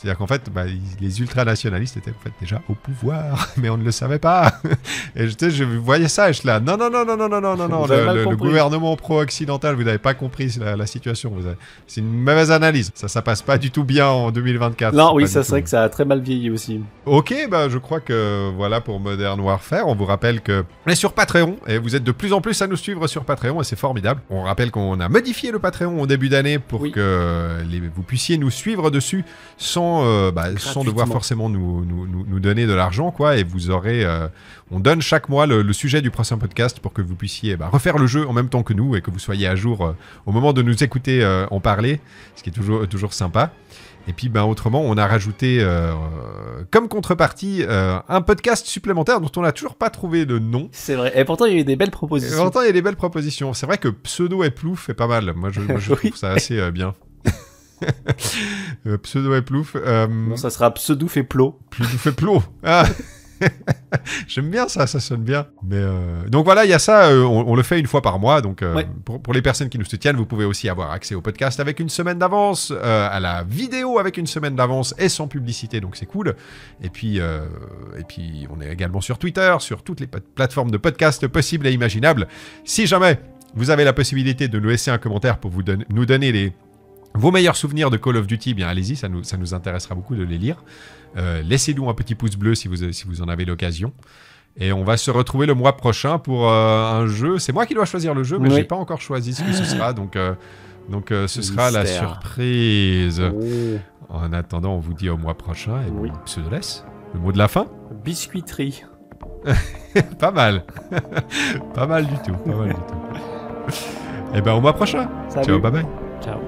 c'est-à-dire qu'en fait, bah, les ultranationalistes étaient en fait déjà au pouvoir, mais on ne le savait pas. Et je, je voyais ça et je là, non, non, non, non, non, non, non, non, le, gouvernement pro-occidental, vous n'avez pas compris la, la situation. Avez... C'est une mauvaise analyse. Ça, ça passe pas du tout bien en 2024. Non, oui, ça serait que ça a très mal vieilli aussi. Ok, bah, je crois que voilà pour Modern Warfare. On vous rappelle que on est sur Patreon et vous êtes de plus en plus à nous suivre sur Patreon et c'est formidable. On rappelle qu'on a modifié le Patreon au début d'année pour que vous puissiez nous suivre dessus sans euh, bah, sans devoir forcément nous, donner de l'argent, quoi. Et vous aurez, euh, on donne chaque mois le, sujet du prochain podcast pour que vous puissiez bah, refaire le jeu en même temps que nous et que vous soyez à jour euh, au moment de nous écouter en parler, ce qui est toujours, toujours sympa. Et puis, ben, autrement, on a rajouté comme contrepartie un podcast supplémentaire dont on n'a toujours pas trouvé de nom. C'est vrai. Et pourtant, il y a eu des belles propositions. pourtant, il belles propositions. C'est vrai que Pseudo et Plouf Fait pas mal. Moi, je, trouve ça assez bien. Euh, pseudo et plouf. Non, euh, ça sera pseudo et Plouf Pseudouf et ah. J'aime bien ça, ça sonne bien. Mais euh, Donc voilà, il y a ça, on, le fait une fois par mois. Donc pour, les personnes qui nous soutiennent, vous pouvez aussi avoir accès au podcast avec une semaine d'avance, à la vidéo avec une semaine d'avance et sans publicité, donc c'est cool. Et puis, et puis on est également sur Twitter, sur toutes les plateformes de podcast possibles et imaginables. Si jamais vous avez la possibilité de nous laisser un commentaire pour vous nous donner les vos meilleurs souvenirs de Call of Duty, bien allez-y, ça nous, intéressera beaucoup de les lire. Euh, laissez-nous un petit pouce bleu si vous, en avez l'occasion. Et on va se retrouver le mois prochain pour euh, un jeu. C'est moi qui dois choisir le jeu, mais je n'ai pas encore choisi ce que ce sera. Donc, euh, donc ce sera la surprise. En attendant, on vous dit au mois prochain. Et oui. bon, laisse le mot de la fin Biscuiterie. pas mal. pas mal du tout. Pas mal du tout. et eh bien au mois prochain. Ciao, bye bye. Ciao.